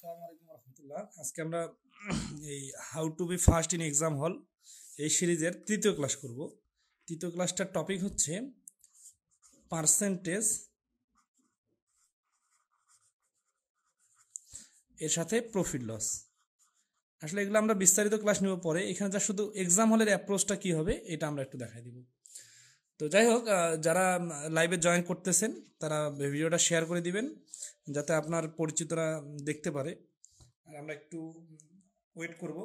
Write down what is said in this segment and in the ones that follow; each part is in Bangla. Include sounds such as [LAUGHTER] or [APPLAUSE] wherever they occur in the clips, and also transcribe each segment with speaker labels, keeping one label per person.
Speaker 1: আসসালামু আলাইকুম রহমতুল্লাহ আজকে আমরা এই how to be first in exam হল এই সিরিজের তৃতীয় ক্লাস করব তৃতীয় ক্লাসটার টপিক হচ্ছে পার্সেন্টেজ এর সাথে প্রফিট লস আসলে এগুলো আমরা বিস্তারিত ক্লাস নেব পরে এখানে যা শুধু এক্সাম হলের অ্যাপ্রোচটা কী হবে এটা আমরা একটু দেখাই দিব তো যাই হোক যারা লাইভে জয়েন করতেছেন তারা ভিডিওটা শেয়ার করে দিবেন যাতে আপনার পরিচিতরা দেখতে পারে আর আমরা একটু ওয়েট করব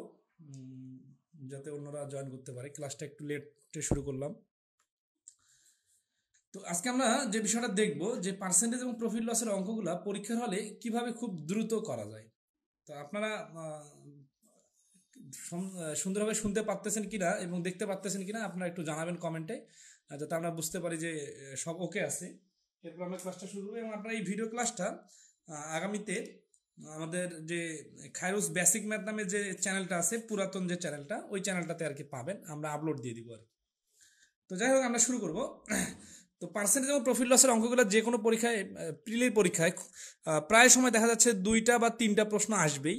Speaker 1: যাতে অন্যরা জয়েন করতে পারে ক্লাসটা একটু লেটে শুরু করলাম তো আজকে আমরা যে বিষয়টা দেখব যে পার্সেন্টেজ এবং প্রফিট লসের অঙ্কগুলো পরীক্ষার হলে কিভাবে খুব দ্রুত করা যায় তো আপনারা সুন্দরভাবে শুনতে পারতেছেন কিনা এবং দেখতে পারতেছেন কিনা আপনারা একটু জানাবেন কমেন্টে যাতে আমরা বুঝতে পারি যে সব ওকে আছে এরপর আমরা ক্লাসটা শুরু করি এবং আপনার এই ভিডিও ক্লাসটা আগামীতে আমাদের যে খায়রুস বেসিক ম্যাথ নামে যে চ্যানেলটা আছে পুরাতন যে চ্যানেলটা ওই চ্যানেলটাতে আর কি পাবেন আমরা আপলোড দিয়ে দিব আর কি তো যাই হোক আমরা শুরু করব [CLEARS THROAT] তো পার্সেন্টেজ এবং প্রফিট লসের অঙ্কগুলো যে কোনো পরীক্ষায় প্রিলের পরীক্ষায় প্রায় সময় দেখা যাচ্ছে দুইটা বা তিনটা প্রশ্ন আসবেই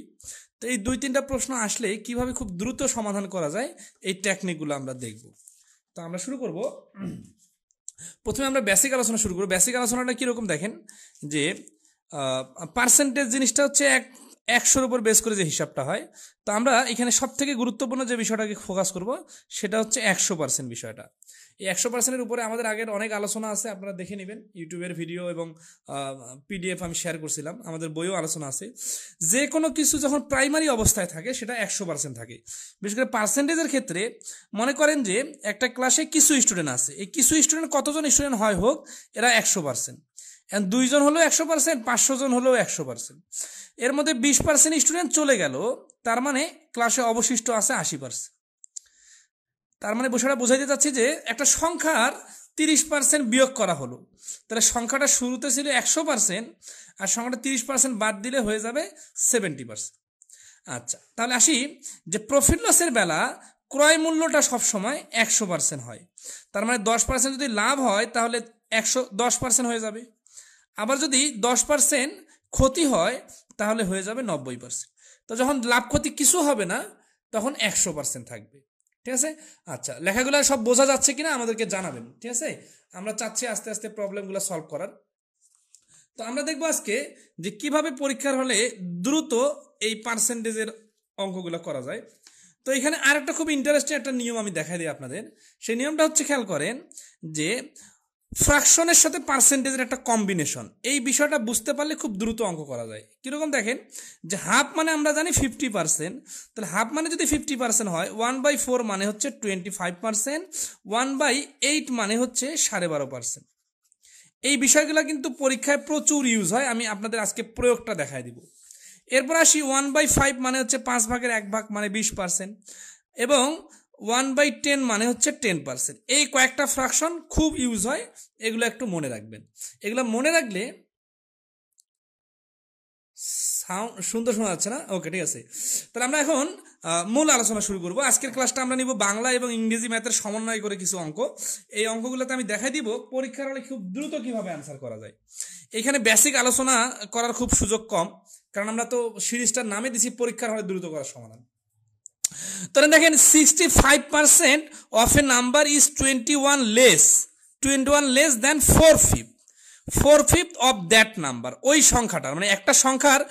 Speaker 1: তো এই দুই তিনটা প্রশ্ন আসলে কিভাবে খুব দ্রুত সমাধান করা যায় এই টেকনিকগুলো আমরা দেখব তো আমরা শুরু করব [CLEARS THROAT] প্রথমে আমরা বেসিক আলোচনা শুরু করবো বেসিক আলোচনাটা কীরকম দেখেন যে পার্সেন্টেজ জিনিসটা হচ্ছে এক একশোর উপর বেস করে যে হিসাবটা হয় তা আমরা এখানে সব থেকে গুরুত্বপূর্ণ যে বিষয়টাকে ফোকাস করব সেটা হচ্ছে একশো পার্সেন্ট বিষয়টা এই একশো পার্সেন্টের উপরে আমাদের আগের অনেক আলোচনা আছে আপনারা দেখে নেবেন ইউটিউবের ভিডিও এবং পিডিএফ আমি শেয়ার করছিলাম আমাদের বইও আলোচনা আছে যে কোনো কিছু যখন প্রাইমারি অবস্থায় থাকে সেটা একশো পার্সেন্ট থাকে বিশেষ করে পার্সেন্টেজের ক্ষেত্রে মনে করেন যে একটা ক্লাসে কিছু স্টুডেন্ট আছে এই কিছু স্টুডেন্ট কতজন স্টুডেন্ট হয় হোক এরা একশো পার্সেন্ট অ্যান্ড দুইজন হলেও একশো পার্সেন্ট পাঁচশো জন হলেও একশো পার্সেন্ট এর মধ্যে বিশ পার্সেন্ট স্টুডেন্ট চলে গেল তার মানে ক্লাসে অবশিষ্ট আছে আশি পার্সেন্ট তার মানে বিষয়টা বোঝাইতে চাচ্ছি যে একটা সংখ্যার তিরিশ পার্সেন্ট বিয়োগ করা হলো তাহলে সংখ্যাটা শুরুতে ছিল একশো পার্সেন্ট আর সংখ্যাটা তিরিশ পার্সেন্ট বাদ দিলে হয়ে যাবে সেভেন্টি পার্সেন্ট আচ্ছা তাহলে আসি যে প্রফিট লসের বেলা ক্রয় মূল্যটা সবসময় একশো পার্সেন্ট হয় তার মানে দশ পার্সেন্ট যদি লাভ হয় তাহলে একশো দশ পার্সেন্ট হয়ে যাবে আবার যদি দশ পার্সেন্ট ক্ষতি হয় তাহলে হয়ে যাবে নব্বই পার্সেন্ট তো যখন লাভ ক্ষতি কিছু হবে না তখন একশো পার্সেন্ট থাকবে ঠিক আছে আচ্ছা লেখাগুলো সব বোঝা যাচ্ছে কিনা আমাদেরকে জানাবেন ঠিক আছে আমরা চাচ্ছি আস্তে আস্তে প্রবলেমগুলো সলভ করার তো আমরা দেখবো আজকে যে কিভাবে পরীক্ষার হলে দ্রুত এই পার্সেন্টেজের অঙ্কগুলো করা যায় তো এখানে আর একটা খুব ইন্টারেস্টিং একটা নিয়ম আমি দেখাই দিই আপনাদের সেই নিয়মটা হচ্ছে খেয়াল করেন যে ফ্র্যাকশনের সাথে পার্সেন্টেজের একটা কম্বিনেশন এই বিষয়টা বুঝতে পারলে খুব দ্রুত অঙ্ক করা যায় কীরকম দেখেন যে হাফ মানে আমরা জানি ফিফটি পার্সেন্ট তাহলে হাফ মানে যদি ফিফটি পার্সেন্ট হয় ওয়ান বাই ফোর মানে হচ্ছে twenty five percent one by eight মানে হচ্ছে সাড়ে বারো পার্সেন্ট এই বিষয়গুলো কিন্তু পরীক্ষায় প্রচুর ইউজ হয় আমি আপনাদের আজকে প্রয়োগটা দেখায় দিব এরপর আসি ওয়ান বাই ফাইভ মানে হচ্ছে পাঁচ ভাগের এক ভাগ মানে বিশ পার্সেন্ট এবং ওয়ান বাই টেন মানে হচ্ছে টেন পার্সেন্ট এই কয়েকটা ফ্র্যাকশন খুব ইউজ হয় এগুলো একটু মনে রাখবেন এগুলো মনে রাখলে সাউন্ড সুন্দর শোনা যাচ্ছে না ওকে ঠিক আছে তাহলে আমরা এখন মূল আলোচনা শুরু করবো আজকের ক্লাসটা আমরা নিব বাংলা এবং ইংরেজি ম্যাথের সমন্বয় করে কিছু অঙ্ক এই অঙ্কগুলোতে আমি দেখাই দিব পরীক্ষার হলে খুব দ্রুত কিভাবে অ্যান্সার করা যায় এখানে বেসিক আলোচনা করার খুব সুযোগ কম কারণ আমরা তো সিরিজটার নামে দিছি পরীক্ষার হলে দ্রুত করার সমাধান তাহলে দেখেন sixty five percent of a number is twenty one less twenty one less than four fifth four fifth of that number ওই সংখ্যাটার মানে একটা সংখ্যার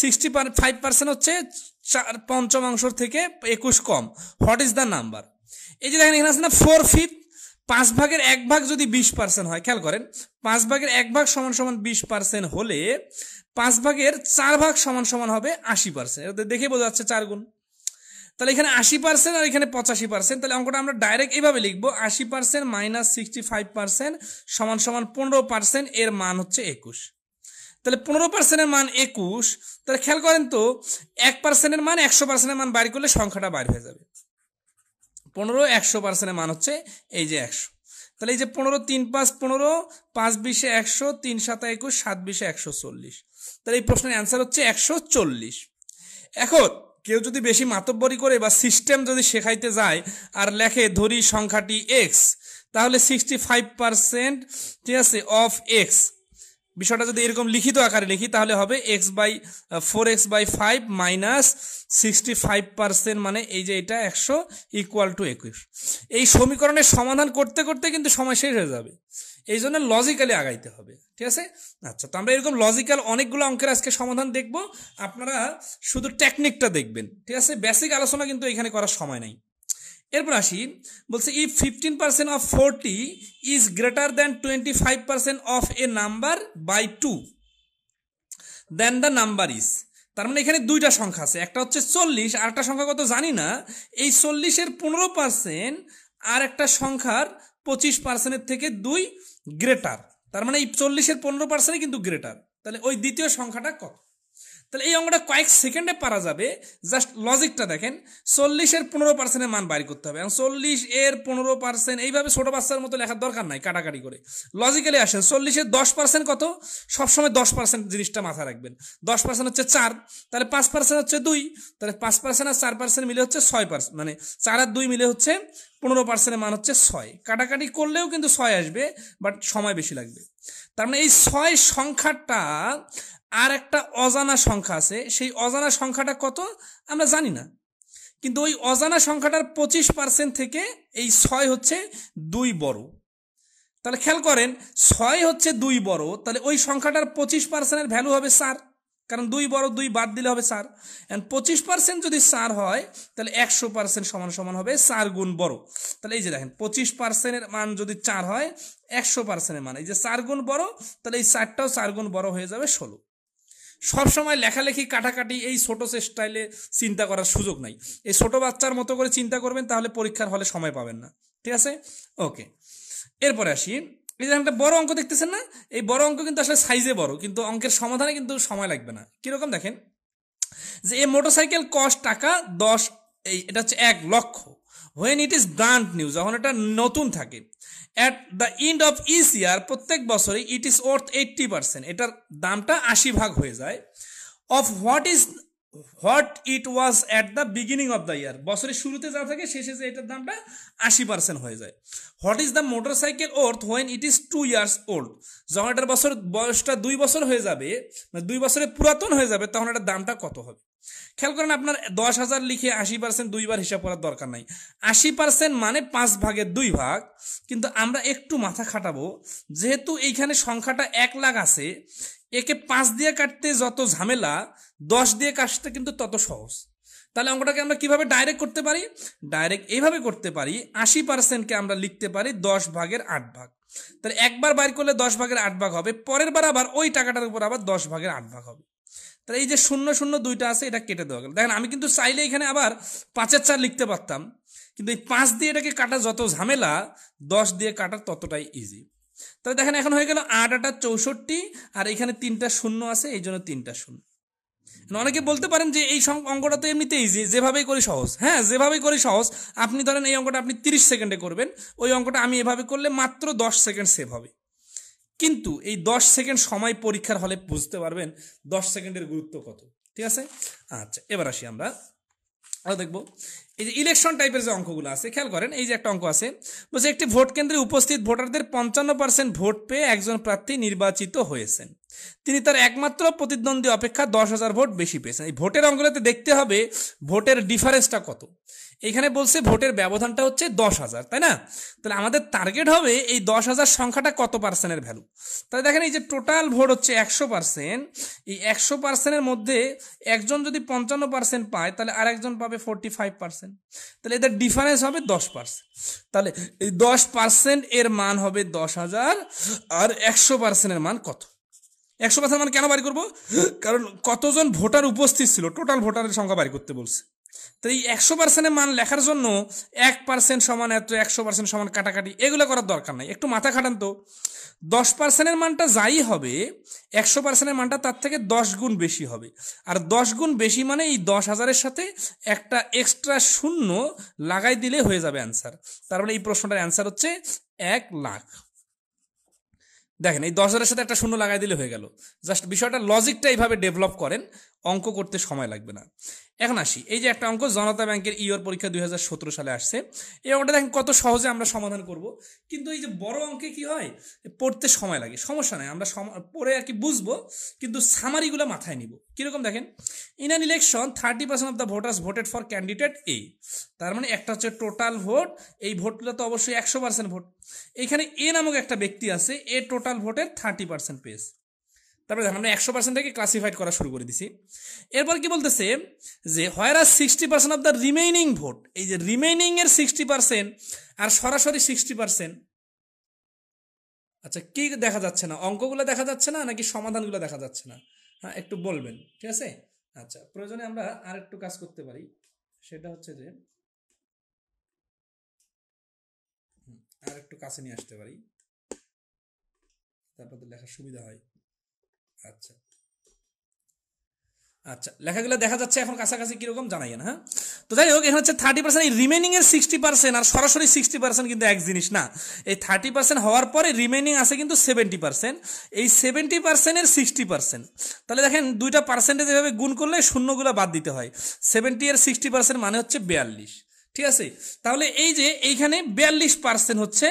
Speaker 1: সিক্সটি ফাইভ পার্সেন্ট হচ্ছে চার পঞ্চমাংশর থেকে একুশ কম হোয়াট ইজ দ্য নাম্বার এই যে দেখেন এখানে আছে না ফোর ফিফ পাঁচ ভাগের এক ভাগ যদি বিশ পার্সেন্ট হয় খেয়াল করেন পাঁচ ভাগের এক ভাগ সমান সমান বিশ পার্সেন্ট হলে পাঁচ ভাগের চার ভাগ সমান সমান হবে আশি পার্সেন্ট দেখে বোঝা যাচ্ছে চার গুণ তাহলে এখানে আশি পার্সেন্ট আর এখানে পঁচাশি পার্সেন্ট তাহলে অঙ্কটা আমরা ডাইরেক্ট এইভাবে লিখবো আশি percent minus sixty five percent সমান সমান পনেরো পার্সেন্ট এর মান হচ্ছে একুশ তাহলে পনেরো পার্সেন্টের মান একুশ তাহলে খেয়াল করেন তো এক পার্সেন্টের মান একশো পার্সেন্টের মান বাইর করলে সংখ্যাটা বাইর হয়ে যাবে পনেরো একশো পার্সেন্টের মান হচ্ছে এই যে একশো তাহলে এই যে পনেরো তিন পাঁচ পনেরো পাঁচ বিশে একশো তিন সাতা একুশ সাত বিশে একশো চল্লিশ তাহলে এই প্রশ্নের অ্যান্সার হচ্ছে একশো চল্লিশ এখন কেউ যদি বেশি মাতব্বরি করে বা সিস্টেম যদি শেখাইতে যায় আর লেখে ধরি সংখ্যাটি এক্স তাহলে সিক্সটি ফাইভ পারসেন্ট ঠিক আছে অফ এক্স বিষয়টা যদি এরকম লিখিত আকারে লিখি তাহলে হবে x by four x by five minus sixty five percent মানে এই যে এটা একশো ইকুয়াল টু একুশ এই সমীকরণের সমাধান করতে করতে কিন্তু সময় শেষ হয়ে যাবে এই জন্য লজিক্যালি আগাইতে হবে ঠিক আছে আচ্ছা তো আমরা এরকম লজিক্যাল অনেকগুলো অঙ্কের আজকে সমাধান দেখব আপনারা শুধু টেকনিকটা দেখবেন ঠিক আছে বেসিক আলোচনা কিন্তু এখানে করার সময় নাই এরপর আসি বলছে if fifteen percent of forty is greater than twenty five percent of a number by two then the number is তার মানে এখানে দুইটা সংখ্যা আছে একটা হচ্ছে চল্লিশ আর একটা সংখ্যা কত জানি না এই চল্লিশের পনেরো পার্সেন্ট আর একটা সংখ্যার পঁচিশ পার্সেন্টের থেকে দুই গ্রেটার তার মানে এই চল্লিশের পনেরো পার্সেন্টই কিন্তু গ্রেটার তাহলে ওই দ্বিতীয় সংখ্যাটা কত তাহলে এই অঙ্কটা কয়েক সেকেন্ডে পারা যাবে জাস্ট লজিকটা দেখেন চল্লিশের পনেরো পার্সেন্টের মান বাইর করতে হবে এবং চল্লিশ এর পনেরো পার্সেন্ট এইভাবে ছোটো বাচ্চার মতো লেখার দরকার নাই কাটাকাটি করে লজিক্যালি আসেন চল্লিশের দশ পার্সেন্ট কত সবসময় দশ পার্সেন্ট জিনিসটা মাথায় রাখবেন দশ পার্সেন্ট হচ্ছে চার তাহলে পাঁচ পার্সেন্ট হচ্ছে দুই তাহলে পাঁচ পার্সেন্ট আর চার পার্সেন্ট মিলে হচ্ছে ছয় পার্সেন্ট মানে চার আর দুই মিলে হচ্ছে পনেরো পার্সেন্টের মান হচ্ছে ছয় কাটাকাটি করলেও কিন্তু ছয় আসবে বাট সময় বেশি লাগবে তার মানে এই ছয় সংখ্যাটা আর একটা অজানা সংখ্যা আছে সেই অজানা সংখ্যাটা কত আমরা জানি না কিন্তু ওই অজানা সংখ্যাটার পঁচিশ পার্সেন্ট থেকে এই ছয় হচ্ছে দুই বড় তাহলে খেয়াল করেন ছয় হচ্ছে দুই বড় তাহলে ওই সংখ্যাটার পঁচিশ পার্সেন্টের ভ্যালু হবে চার কারণ দুই বড় দুই বাদ দিলে হবে চার অ্যান্ড পঁচিশ পার্সেন্ট যদি চার হয় তাহলে একশো পার্সেন্ট সমান সমান হবে চার গুণ বড় তাহলে এই যে দেখেন পঁচিশ পার্সেন্টের মান যদি চার হয় একশো পার্সেন্টের মান এই যে চার গুণ বড় তাহলে এই চারটাও চার গুণ বড় হয়ে যাবে ষোলো সবসময় লেখালেখি কাটাকাটি এই ছোটো স্টাইলে চিন্তা করার সুযোগ নাই এই ছোট বাচ্চার মতো করে চিন্তা করবেন তাহলে পরীক্ষার হলে সময় পাবেন না ঠিক আছে ওকে এরপরে আসি এই যে একটা বড় অঙ্ক দেখতেছেন না এই বড় অঙ্ক কিন্তু আসলে সাইজে বড় কিন্তু অঙ্কের সমাধানে কিন্তু সময় লাগবে না কিরকম দেখেন যে এই মোটরসাইকেল কস্ট টাকা দশ এই এটা হচ্ছে এক লক্ষ when it is brand new যখন এটা নতুন থাকে at the end of each year প্রত্যেক বছরে it is worth eighty percent এটার দামটা আশি ভাগ হয়ে যায় of what is what it was at the beginning of the year বছরের শুরুতে যা থাকে শেষে যে এটার দামটা আশি পার্সেন্ট হয়ে যায় what is the motorcycle worth when it is two years old যখন এটার বছর বয়সটা দুই বছর হয়ে যাবে মানে দুই বছরে পুরাতন হয়ে যাবে তখন এটার দামটা কত হবে খেয়াল করেন আপনার দশ হাজার লিখে আশি পার্সেন্ট দুইবার হিসাব করার দরকার নাই আশি পার্সেন্ট মানে পাঁচ ভাগের দুই ভাগ কিন্তু আমরা একটু মাথা খাটাবো যেহেতু এইখানে সংখ্যাটা এক লাখ আছে একে পাঁচ দিয়ে কাটতে যত ঝামেলা দশ দিয়ে কাটতে কিন্তু তত সহজ তাহলে অঙ্কটাকে আমরা কিভাবে ডাইরেক্ট করতে পারি ডাইরেক্ট এইভাবে করতে পারি আশি পার্সেন্টকে আমরা লিখতে পারি দশ ভাগের আট ভাগ তাহলে একবার বাইর করলে দশ ভাগের আট ভাগ হবে পরের বার আবার ওই টাকাটার উপর আবার দশ ভাগের আট ভাগ হবে তাহলে এই যে শূন্য শূন্য দুইটা আছে এটা কেটে দেওয়া গেল দেখেন আমি কিন্তু চাইলে এখানে আবার পাঁচের চার লিখতে পারতাম কিন্তু এই পাঁচ দিয়ে এটাকে কাটা যত ঝামেলা দশ দিয়ে কাটা ততটাই ইজি তাহলে দেখেন এখন হয়ে গেল আট আটা চৌষট্টি আর এখানে তিনটা শূন্য আছে এই জন্য তিনটা শূন্য মানে অনেকে বলতে পারেন যে এই অঙ্কটা তো এমনিতে ইজি যেভাবেই করি সহজ হ্যাঁ যেভাবেই করি সহজ আপনি ধরেন এই অঙ্কটা আপনি তিরিশ সেকেন্ডে করবেন ওই অঙ্কটা আমি এভাবে করলে মাত্র দশ সেকেন্ড সেভ হবে কিন্তু এই দশ সেকেন্ড সময় পরীক্ষার হলে বুঝতে পারবেন দশ সেকেন্ডের গুরুত্ব কত ঠিক আছে আচ্ছা এবার আসি আমরা আরও দেখবো এই যে ইলেকশন টাইপের যে অঙ্কগুলো আছে খেয়াল করেন এই যে একটা অঙ্ক আছে বলছে একটি ভোট কেন্দ্রে উপস্থিত ভোটারদের পঞ্চান্ন পার্সেন্ট ভোট পেয়ে একজন প্রার্থী নির্বাচিত হয়েছেন তিনি তার একমাত্র প্রতিদ্বন্দ্বী অপেক্ষা দশ হাজার ভোট বেশি পেয়েছেন এই ভোটের অঙ্কগুলোতে দেখতে হবে ভোটের ডিফারেন্সটা কত এখানে বলছে ভোটের ব্যবধানটা হচ্ছে দশ হাজার তাই না তাহলে আমাদের টার্গেট হবে এই দশ হাজার সংখ্যাটা কত পার্সেন্টের ভ্যালু তাহলে দেখেন এই যে টোটাল ভোট হচ্ছে একশো পার্সেন্ট এই একশো পার্সেন্টের মধ্যে একজন যদি পঞ্চান্ন পার্সেন্ট পায় তাহলে আর একজন পাবে ফোরটি ফাইভ পার্সেন্ট তাহলে এদের ডিফারেন্স হবে দশ পার্সেন্ট তাহলে এই দশ পার্সেন্ট এর মান হবে দশ হাজার আর একশো পার্সেন্টের মান কত একশো পার্সেন্ট মান কেন বাড়ি করবো কারণ কতজন ভোটার উপস্থিত ছিল টোটাল ভোটারের সংখ্যা বাড়ি করতে বলছে তো এই একশো পার্সেন্টের মান লেখার জন্য এক পার্সেন্ট সমান এত একশো পার্সেন্ট সমান কাটাকাটি এগুলো করার দরকার নাই একটু মাথা খাটান তো দশ পার্সেন্টের মানটা যাই হবে একশো পার্সেন্টের মানটা তার থেকে দশ গুণ বেশি হবে আর দশ গুণ বেশি মানে এই দশ হাজারের সাথে একটা এক্সট্রা শূন্য লাগাই দিলে হয়ে যাবে অ্যান্সার তার মানে এই প্রশ্নটার অ্যান্সার হচ্ছে এক লাখ দেখেন এই দশ হাজারের সাথে একটা শূন্য লাগাই দিলে হয়ে গেল জাস্ট বিষয়টা লজিকটা এইভাবে ডেভেলপ করেন অঙ্ক করতে সময় লাগবে না এখন আসি এই যে একটা অঙ্ক জনতা ব্যাংকের ইয়র পরীক্ষা দুই সালে আসছে এই অঙ্কটা দেখেন কত সহজে আমরা সমাধান করব কিন্তু এই যে বড় অঙ্কে কি হয় পড়তে সময় লাগে সমস্যা নাই আমরা পড়ে আর কি বুঝবো কিন্তু সামারিগুলো মাথায় নিব কিরকম দেখেন in an election thirty percent of the voters voted for candidate A তার মানে একটা হচ্ছে টোটাল ভোট এই ভোটগুলো তো অবশ্যই একশো পার্সেন্ট ভোট এখানে এ নামক একটা ব্যক্তি আছে এ টোটাল ভোটের থার্টি পার্সেন্ট পেয়েছে তারপরে আমরা একশো পার্সেন্টটাকে ক্লাসিফাইড করা শুরু করে দিছি এরপর কি বলতেছে যে where are sixty percent of the remaining vote এই যে রিমেইনিং এর সিক্সটি পার্সেন্ট আর সরাসরি সিক্সটি পার্সেন্ট আচ্ছা কি দেখা যাচ্ছে না অঙ্কগুলো দেখা যাচ্ছে না নাকি সমাধানগুলো দেখা যাচ্ছে না হ্যাঁ একটু বলবেন ঠিক আছে আচ্ছা প্রয়োজনে আমরা আর একটু কাজ করতে পারি সেটা হচ্ছে যে আর একটু কাছে নিয়ে আসতে পারি তারপর লেখার সুবিধা হয় আচ্ছা আচ্ছা লেখাগুলো দেখা যাচ্ছে এখন কাছাকাছি কীরকম না হ্যাঁ তো যাই হোক এখানে হচ্ছে থার্টি পার্সেন্ট এই রিমেনিং এর সিক্সটি পার্সেন্ট আর সরাসরি সিক্সটি পার্সেন্ট কিন্তু এক জিনিস না এই থার্টি পার্সেন্ট হওয়ার পরে রিমেনিং আছে কিন্তু সেভেন্টি পার্সেন্ট এই সেভেন্টি পার্সেন্টের সিক্সটি পার্সেন্ট তাহলে দেখেন দুইটা পার্সেন্টেজ এভাবে গুণ করলে শূন্যগুলো বাদ দিতে হয় সেভেন্টি এর সিক্সটি পার্সেন্ট মানে হচ্ছে বিয়াল্লিশ ঠিক আছে তাহলে এই যে এইখানে বিয়াল্লিশ পার্সেন্ট হচ্ছে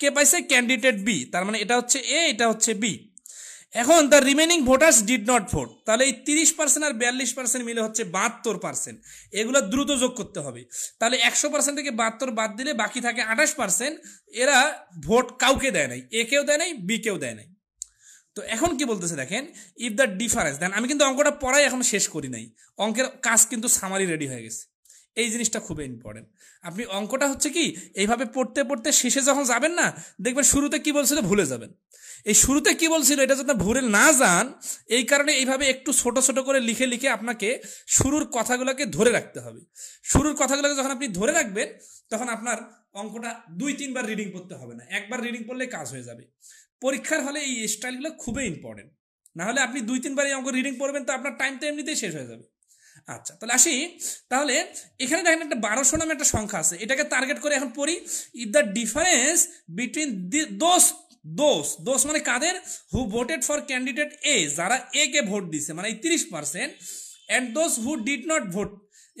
Speaker 1: কে পাইছে ক্যান্ডিডেট বি তার মানে এটা হচ্ছে এ এটা হচ্ছে বি এখন the remaining voters did not vote তাহলে এই তিরিশ পার্সেন্ট আর বিয়াল্লিশ পার্সেন্ট মিলে হচ্ছে বাহাত্তর পার্সেন্ট এগুলো দ্রুত যোগ করতে হবে তাহলে একশো পার্সেন্ট থেকে বাহাত্তর বাদ দিলে বাকি থাকে আঠাশ পার্সেন্ট এরা ভোট কাউকে দেয় নাই এ কেউ দেয় নাই বি কেউ দেয় নাই তো এখন কি বলতেছে দেখেন ইফ দ্য ডিফারেন্স দেন আমি কিন্তু অঙ্কটা পড়াই এখন শেষ করি নাই অঙ্কের কাজ কিন্তু সামারি রেডি হয়ে গেছে এই জিনিসটা খুবই ইম্পর্টেন্ট আপনি অঙ্কটা হচ্ছে কি এইভাবে পড়তে পড়তে শেষে যখন যাবেন না দেখবেন শুরুতে কি বলছিল ভুলে যাবেন এই শুরুতে কি বলছিল এটা যদি ভুলে না যান এই কারণে এইভাবে একটু ছোট ছোট করে লিখে লিখে আপনাকে শুরুর কথাগুলোকে ধরে রাখতে হবে শুরুর কথাগুলোকে যখন আপনি ধরে রাখবেন তখন আপনার অঙ্কটা দুই তিনবার রিডিং পড়তে হবে না একবার রিডিং পড়লে কাজ হয়ে যাবে পরীক্ষার হলে এই স্টাইলগুলো খুবই ইম্পর্টেন্ট না হলে আপনি দুই তিনবার এই অঙ্ক রিডিং পড়বেন তো আপনার টাইম তো এমনিতেই শেষ হয়ে যাবে আচ্ছা তাহলে আসি তাহলে এখানে দেখেন একটা বারোশো নামে একটা সংখ্যা আছে এটাকে টার্গেট করে এখন পড়ি if the difference between those those those মানে কাদের who voted for candidate A যারা এ কে ভোট দিছে মানে তিরিশ পার্সেন্ট অ্যান্ড দোষ হু ডিড নট ভোট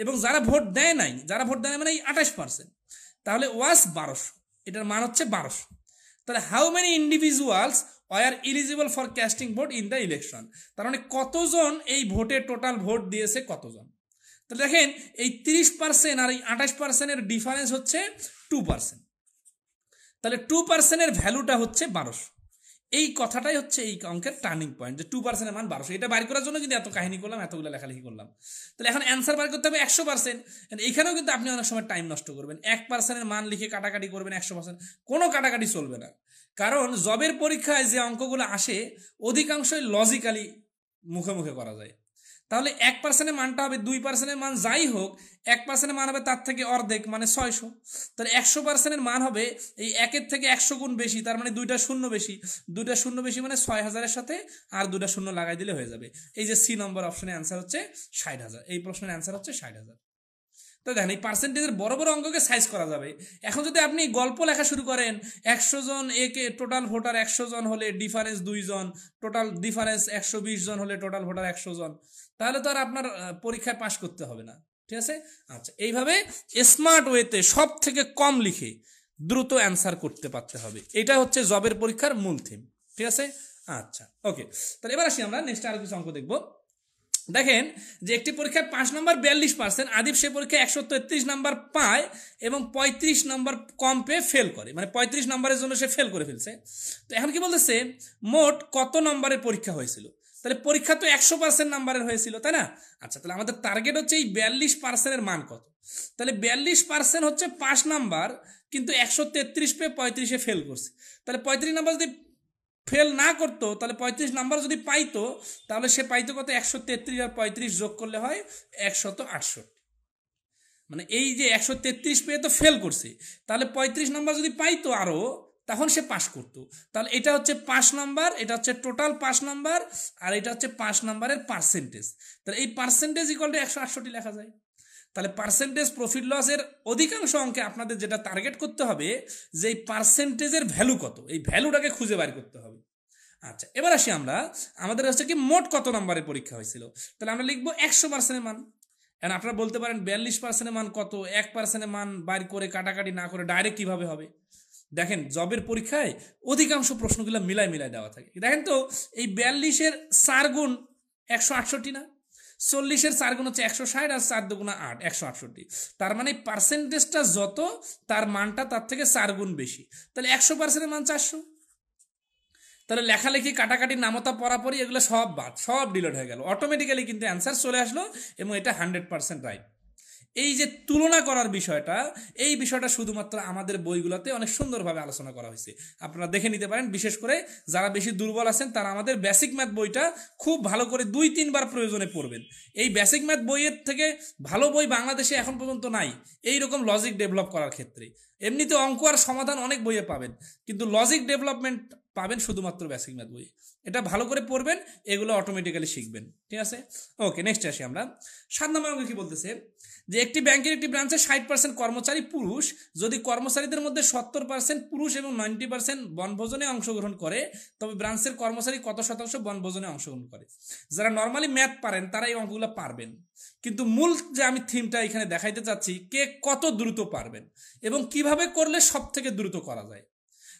Speaker 1: এবং যারা ভোট দেয় নাই যারা ভোট দেয় নাই মানে এই আঠাশ পার্সেন্ট তাহলে ওয়াস বারোশো এটার মান হচ্ছে বারোশো তাহলে how many individuals are eligible for casting vote in the election তার মানে কতজন এই ভোটে টোটাল ভোট দিয়েছে কতজন তো দেখেন এই তিরিশ পার্সেন্ট আর এই আঠাশ পার্সেন্টের ডিফারেন্স হচ্ছে টু পার্সেন্ট তাহলে টু পার্সেন্টের ভ্যালুটা হচ্ছে বারোশো এই কথাটাই হচ্ছে এই অঙ্কের টার্নিং পয়েন্ট যে টু পার্সেন্টের মান বারোশো এটা বাইর করার জন্য কিন্তু এত কাহিনী করলাম এতগুলো লেখালেখি করলাম তাহলে এখন অ্যান্সার বার করতে হবে একশো পার্সেন্ট এখানেও কিন্তু আপনি অনেক সময় টাইম নষ্ট করবেন এক পার্সেন্টের মান লিখে কাটাকাটি করবেন একশো পার্সেন্ট কোনো কাটাকাটি চলবে না কারণ জবের পরীক্ষায় যে অঙ্কগুলো আসে অধিকাংশই লজিক্যালি মুখে মুখে করা যায় তাহলে এক পার্সেন্টের মানটা হবে দুই পার্সেন্টের মান যাই হোক এক পার্সেন্টের মান হবে তার থেকে অর্ধেক মানে ছয়শো তাহলে একশো পার্সেন্টের মান হবে এই একের থেকে একশো গুণ বেশি তার মানে দুইটা শূন্য বেশি দুইটা শূন্য বেশি মানে ছয় হাজারের সাথে আর দুটা শূন্য লাগাই দিলে হয়ে যাবে এই যে সি নম্বর অপশনের অ্যান্সার হচ্ছে ষাট হাজার এই প্রশ্নের অ্যান্সার হচ্ছে ষাট হাজার তো দেখেন এই পার্সেন্টেজের বড় বড় অঙ্ককে সাইজ করা যাবে এখন যদি আপনি গল্প লেখা শুরু করেন একশো জন একে টোটাল ভোটার একশো জন হলে ডিফারেন্স দুইজন টোটাল ডিফারেন্স একশো বিশ জন হলে টোটাল ভোটার একশো জন তাহলে তো আর আপনার পরীক্ষায় পাশ করতে হবে না ঠিক আছে আচ্ছা এইভাবে স্মার্ট ওয়েতে সব থেকে কম লিখে দ্রুত অ্যান্সার করতে পারতে হবে এটা হচ্ছে জবের পরীক্ষার মূল থিম ঠিক আছে আচ্ছা ওকে তাহলে এবার আসি আমরা নেক্সট আরো কিছু অঙ্ক দেখবো দেখেন যে একটি পরীক্ষায় পাঁচ নম্বর বিয়াল্লিশ পার্সেন্ট আদিব সে পরীক্ষায় একশো তেত্রিশ নম্বর পায় এবং পঁয়ত্রিশ নম্বর কম পেয়ে ফেল করে মানে পঁয়ত্রিশ নম্বরের জন্য সে ফেল করে ফেলছে তো এখন কি বলতেছে মোট কত নম্বরের পরীক্ষা হয়েছিল তাহলে পরীক্ষা তো একশো পার্সেন্ট নাম্বারের হয়েছিল তাই না আচ্ছা তাহলে আমাদের টার্গেট হচ্ছে এই বিয়াল্লিশ পার্সেন্টের মান কত তাহলে বিয়াল্লিশ পার্সেন্ট হচ্ছে পাঁচ নাম্বার কিন্তু একশো তেত্রিশ পেয়ে পঁয়ত্রিশে ফেল করছে তাহলে পঁয়ত্রিশ নাম্বার যদি ফেল না করতো তাহলে পঁয়ত্রিশ নাম্বার যদি পাইতো তাহলে সে পাইতো কত একশো তেত্রিশ আর পঁয়ত্রিশ যোগ করলে হয় একশত আটষট্টি মানে এই যে একশো তেত্রিশ পেয়ে তো ফেল করছে তাহলে পঁয়ত্রিশ নাম্বার যদি পাইতো আরও তখন সে পাশ করত তাহলে এটা হচ্ছে পাঁচ নাম্বার এটা হচ্ছে টোটাল পাঁচ নাম্বার আর এটা হচ্ছে পাঁচ নাম্বারের পার্সেন্টেজ তাহলে এই পার্সেন্টেজ ইকুয়াল টু একশো আটষট্টি লেখা যায় তাহলে পার্সেন্টেজ প্রফিট লসের অধিকাংশ অঙ্কে আপনাদের যেটা টার্গেট করতে হবে যে এই পার্সেন্টেজের ভ্যালু কত এই ভ্যালুটাকে খুঁজে বার করতে হবে আচ্ছা এবার আসি আমরা আমাদের হচ্ছে কি মোট কত নম্বরের পরীক্ষা হয়েছিল তাহলে আমরা লিখবো একশো পার্সেন্টের মান এখন আপনারা বলতে পারেন বিয়াল্লিশ পার্সেন্টের মান কত এক পার্সেন্টের মান বাইর করে কাটাকাটি না করে ডাইরেক্ট কীভাবে হবে দেখেন জবের পরীক্ষায় অধিকাংশ প্রশ্নগুলো মিলাই মিলাই দেওয়া থাকে দেখেন তো এই বিয়াল্লিশের চার গুণ একশো আটষট্টি না চল্লিশের চার গুণ হচ্ছে একশো ষাট আর চার দুগুণা আট একশো আটষট্টি তার মানে পার্সেন্টেজটা যত তার মানটা তার থেকে চার গুণ বেশি তাহলে একশো পার্সেন্টের মান চারশো তাহলে লেখালেখি কাটাকাটি নামতা পড়াপড়ি এগুলো সব বাদ সব ডিলেট হয়ে গেল অটোমেটিক্যালি কিন্তু অ্যান্সার চলে আসলো এবং এটা হান্ড্রেড পার্সেন্ট রাইট এই যে তুলনা করার বিষয়টা এই বিষয়টা শুধুমাত্র আমাদের বইগুলোতে অনেক সুন্দরভাবে আলোচনা করা হয়েছে আপনারা দেখে নিতে পারেন বিশেষ করে যারা বেশি দুর্বল আছেন তারা আমাদের বেসিক ম্যাথ বইটা খুব ভালো করে দুই তিনবার প্রয়োজনে পড়বেন এই বেসিক ম্যাথ বইয়ের থেকে ভালো বই বাংলাদেশে এখন পর্যন্ত নাই এই রকম লজিক ডেভেলপ করার ক্ষেত্রে এমনিতে অঙ্ক আর সমাধান অনেক বইয়ে পাবেন কিন্তু লজিক ডেভেলপমেন্ট পাবেন শুধুমাত্র বেসিক ম্যাথ বই এটা ভালো করে পড়বেন এগুলো অটোমেটিক্যালি শিখবেন ঠিক আছে ওকে নেক্সট আসি আমরা সাত নম্বর অঙ্গে কি বলতেছে যে একটি ব্যাংকের একটি ব্রাঞ্চে ষাট পার্সেন্ট কর্মচারী পুরুষ যদি কর্মচারীদের মধ্যে সত্তর পার্সেন্ট পুরুষ এবং নাইনটি পার্সেন্ট বনভোজনে অংশগ্রহণ করে তবে ব্রাঞ্চের কর্মচারী কত শতাংশ বনভোজনে অংশগ্রহণ করে যারা নর্মালি ম্যাথ পারেন তারা এই অঙ্কগুলো পারবেন কিন্তু মূল যে আমি থিমটা এখানে দেখাইতে চাচ্ছি কে কত দ্রুত পারবেন এবং কিভাবে করলে সব থেকে দ্রুত করা যায়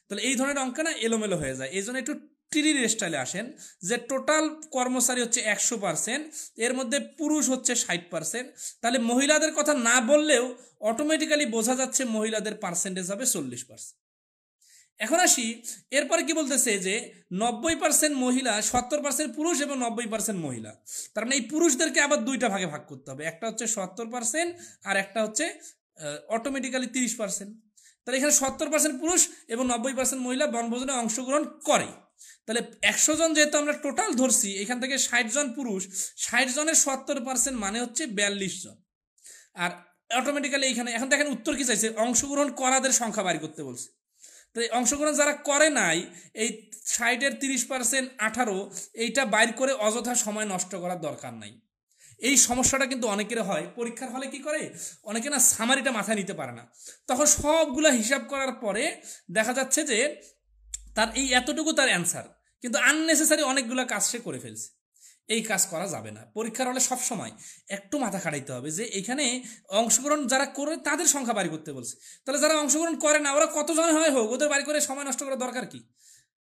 Speaker 1: তাহলে এই ধরনের অঙ্ক না এলোমেলো হয়ে যায় এই জন্য একটু টিরির স্টাইলে আসেন যে টোটাল কর্মচারী হচ্ছে একশো পার্সেন্ট এর মধ্যে পুরুষ হচ্ছে ষাট পার্সেন্ট তাহলে মহিলাদের কথা না বললেও অটোমেটিক্যালি বোঝা যাচ্ছে মহিলাদের পার্সেন্টেজ হবে চল্লিশ পার্সেন্ট এখন আসি এরপরে কি বলতেছে যে নব্বই পার্সেন্ট মহিলা সত্তর পার্সেন্ট পুরুষ এবং নব্বই পার্সেন্ট মহিলা তার মানে এই পুরুষদেরকে আবার দুইটা ভাগে ভাগ করতে হবে একটা হচ্ছে সত্তর পার্সেন্ট আর একটা হচ্ছে অটোমেটিক্যালি তিরিশ পার্সেন্ট তাহলে এখানে সত্তর পার্সেন্ট পুরুষ এবং নব্বই পার্সেন্ট মহিলা বনভোজনে অংশগ্রহণ করে তাহলে একশো জন যেহেতু আমরা টোটাল ধরছি এখান থেকে ষাট জন পুরুষ ষাট জনের সত্তর পার্সেন্ট মানে হচ্ছে বিয়াল্লিশ জন আর অটোমেটিক্যালি এখানে এখন দেখেন উত্তর কি চাইছে অংশগ্রহণ করাদের সংখ্যা বাড়ি করতে বলছে তো এই অংশগ্রহণ যারা করে নাই এই ষাটের তিরিশ পার্সেন্ট আঠারো এইটা বাইর করে অযথা সময় নষ্ট করার দরকার নাই এই সমস্যাটা কিন্তু অনেকের হয় পরীক্ষার হলে কি করে অনেকে না সামারিটা মাথায় নিতে পারে না তখন সবগুলো হিসাব করার পরে দেখা যাচ্ছে যে তার এই এতটুকু তার অ্যান্সার কিন্তু আননেসেসারি অনেকগুলো কাজ সে করে ফেলছে এই কাজ করা যাবে না পরীক্ষার হলে সবসময় একটু মাথা খাটাইতে হবে যে এখানে অংশগ্রহণ যারা করে তাদের সংখ্যা বাড়ি করতে বলছে তাহলে যারা অংশগ্রহণ করে না ওরা কতজন হয় হোক ওদের বাড়ি করে সময় নষ্ট করার দরকার কি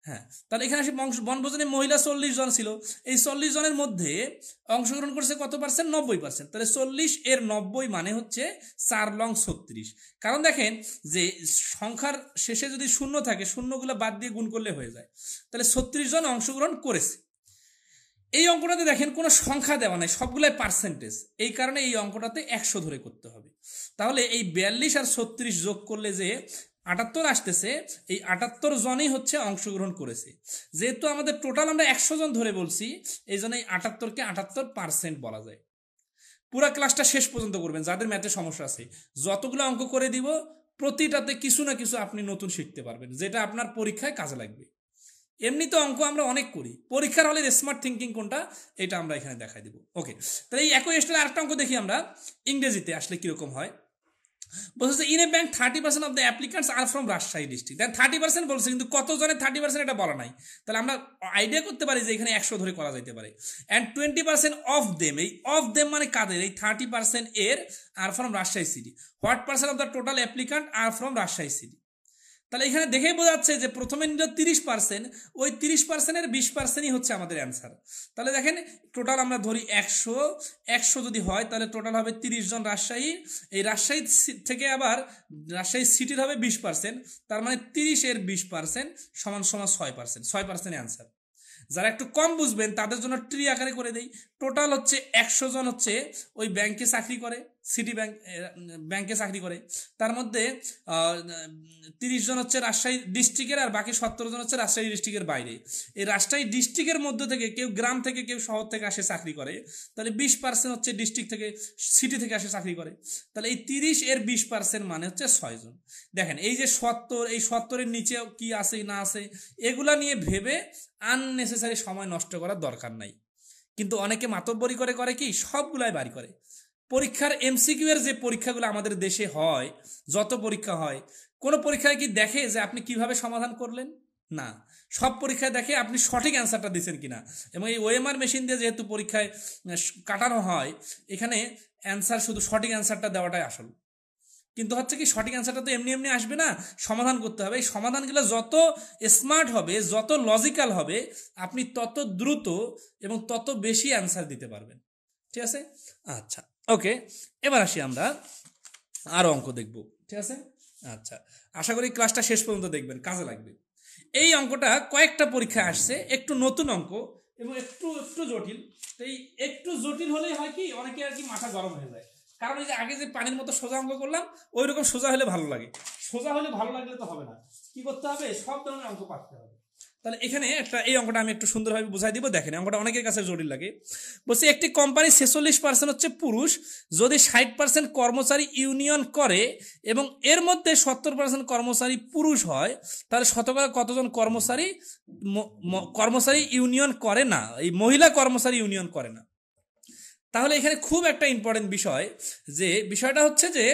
Speaker 1: হ্যাঁ তাহলে এখানে আসি বনভোজনে মহিলা চল্লিশ জন ছিল এই চল্লিশ জনের মধ্যে অংশগ্রহণ করছে কত পার্সেন্ট নব্বই পার্সেন্ট তাহলে চল্লিশ এর নব্বই মানে হচ্ছে চার লং ছত্রিশ কারণ দেখেন যে সংখ্যার শেষে যদি শূন্য থাকে শূন্যগুলো বাদ দিয়ে গুণ করলে হয়ে যায় তাহলে ছত্রিশ জন অংশগ্রহণ করেছে এই অঙ্কটাতে দেখেন কোনো সংখ্যা দেওয়া নাই সবগুলাই পার্সেন্টেজ এই কারণে এই অঙ্কটাতে একশো ধরে করতে হবে তাহলে এই বিয়াল্লিশ আর ছত্রিশ যোগ করলে যে আটাত্তর আসতেছে এই আটাত্তর জনই হচ্ছে অংশগ্রহণ করেছে যেহেতু আমাদের টোটাল আমরা একশো জন ধরে বলছি এই জন্য এই আটাত্তরকে আটাত্তর পার্সেন্ট বলা যায় পুরা ক্লাসটা শেষ পর্যন্ত করবেন যাদের ম্যাথে সমস্যা আছে যতগুলো অঙ্ক করে দিব প্রতিটাতে কিছু না কিছু আপনি নতুন শিখতে পারবেন যেটা আপনার পরীক্ষায় কাজে লাগবে এমনিতে অঙ্ক আমরা অনেক করি পরীক্ষার হলে স্মার্ট থিঙ্কিং কোনটা এটা আমরা এখানে দেখাই দিব ওকে তাহলে এই একই স্টাইলে আরেকটা অঙ্ক দেখি আমরা ইংরেজিতে আসলে কীরকম হয় বলছে a bank thirty percent of the applicants are from Rajshahi district then thirty percent বলছে কিন্তু কতজনের থার্টি পার্সেন্ট এটা বলা নাই তাহলে আমরা আইডিয়া করতে পারি যে এখানে একশো ধরে করা যেতে পারে and twenty percent of them এই অফ দেম মানে কাদের এই থার্টি পার্সেন্ট এর are from Rajshahi city what percent of the total applicant are from Rajshahi city তাহলে এখানে দেখেই বোঝা যাচ্ছে যে প্রথমে নিল তিরিশ পার্সেন্ট ওই তিরিশ পার্সেন্টের বিশ পার্সেন্টই হচ্ছে আমাদের অ্যান্সার তাহলে দেখেন টোটাল আমরা ধরি একশো একশো যদি হয় তাহলে টোটাল হবে তিরিশ জন রাজশাহী এই রাজশাহী থেকে আবার রাজশাহী সিটির হবে বিশ পার্সেন্ট তার মানে তিরিশের বিশ পার্সেন্ট সমান সমান ছয় পার্সেন্ট ছয় পার্সেন্ট অ্যান্সার যারা একটু কম বুঝবেন তাদের জন্য ট্রি আকারে করে দেই টোটাল হচ্ছে একশো জন হচ্ছে ওই ব্যাংকে চাকরি করে সিটি ব্যাংক ব্যাংকে চাকরি করে তার মধ্যে তিরিশ জন হচ্ছে রাজশাহী ডিস্ট্রিক্টের আর বাকি সত্তর জন হচ্ছে রাজশাহী ডিস্ট্রিক্টের বাইরে এই রাজশাহী ডিস্ট্রিক্টের মধ্যে থেকে কেউ গ্রাম থেকে কেউ শহর থেকে আসে চাকরি করে তাহলে বিশ পার্সেন্ট হচ্ছে ডিস্ট্রিক্ট থেকে সিটি থেকে আসে চাকরি করে তাহলে এই তিরিশ এর বিশ পার্সেন্ট মানে হচ্ছে ছয়জন দেখেন এই যে সত্তর এই সত্তরের নিচে কি আছে না আছে এগুলা নিয়ে ভেবে আননেসেসারি সময় নষ্ট করার দরকার নাই কিন্তু অনেকে মাতব্বরি করে করে কি সবগুলাই বাড়ি করে পরীক্ষার এমসিকিউ এর যে পরীক্ষাগুলো আমাদের দেশে হয় যত পরীক্ষা হয় কোন পরীক্ষায় কি দেখে যে আপনি কিভাবে সমাধান করলেন না সব পরীক্ষায় দেখে আপনি সঠিক অ্যান্সারটা দিচ্ছেন কিনা এবং এই ওএমআর মেশিন দিয়ে যেহেতু পরীক্ষায় কাটানো হয় এখানে অ্যান্সার শুধু সঠিক অ্যান্সারটা দেওয়াটাই আসল কিন্তু হচ্ছে কি সঠিক অ্যান্সারটা তো এমনি এমনি আসবে না সমাধান করতে হবে এই সমাধানগুলো যত স্মার্ট হবে যত লজিক্যাল হবে আপনি তত দ্রুত এবং তত বেশি অ্যান্সার দিতে পারবেন ঠিক আছে আচ্ছা ওকে এবার আসি আমরা আরো অঙ্ক দেখব ঠিক আছে আচ্ছা আশা করি ক্লাসটা শেষ পর্যন্ত দেখবেন কাজে লাগবে এই অঙ্কটা কয়েকটা পরীক্ষা আসছে একটু নতুন অঙ্ক এবং একটু একটু জটিল এই একটু জটিল হলেই হয় কি অনেকে আর কি মাথা গরম হয়ে যায় কারণ এই যে আগে যে পানির মতো সোজা অঙ্ক করলাম ওই রকম সোজা হলে ভালো লাগে সোজা হলে ভালো লাগলে তো হবে না কি করতে হবে সব ধরনের অঙ্ক পারতে হবে তাহলে এখানে একটা এই অঙ্কটা আমি একটু সুন্দরভাবে বুঝাই দিব দেখেন অঙ্কটা অনেকের কাছে জটিল লাগে বলছি একটি কোম্পানি ছেচল্লিশ পার্সেন্ট হচ্ছে পুরুষ যদি ষাট পার্সেন্ট কর্মচারী ইউনিয়ন করে এবং এর মধ্যে সত্তর পার্সেন্ট কর্মচারী পুরুষ হয় তাহলে শতকরা কতজন কর্মচারী কর্মচারী ইউনিয়ন করে না এই মহিলা কর্মচারী ইউনিয়ন করে না তাহলে এখানে খুব একটা ইম্পর্টেন্ট বিষয় যে বিষয়টা হচ্ছে যে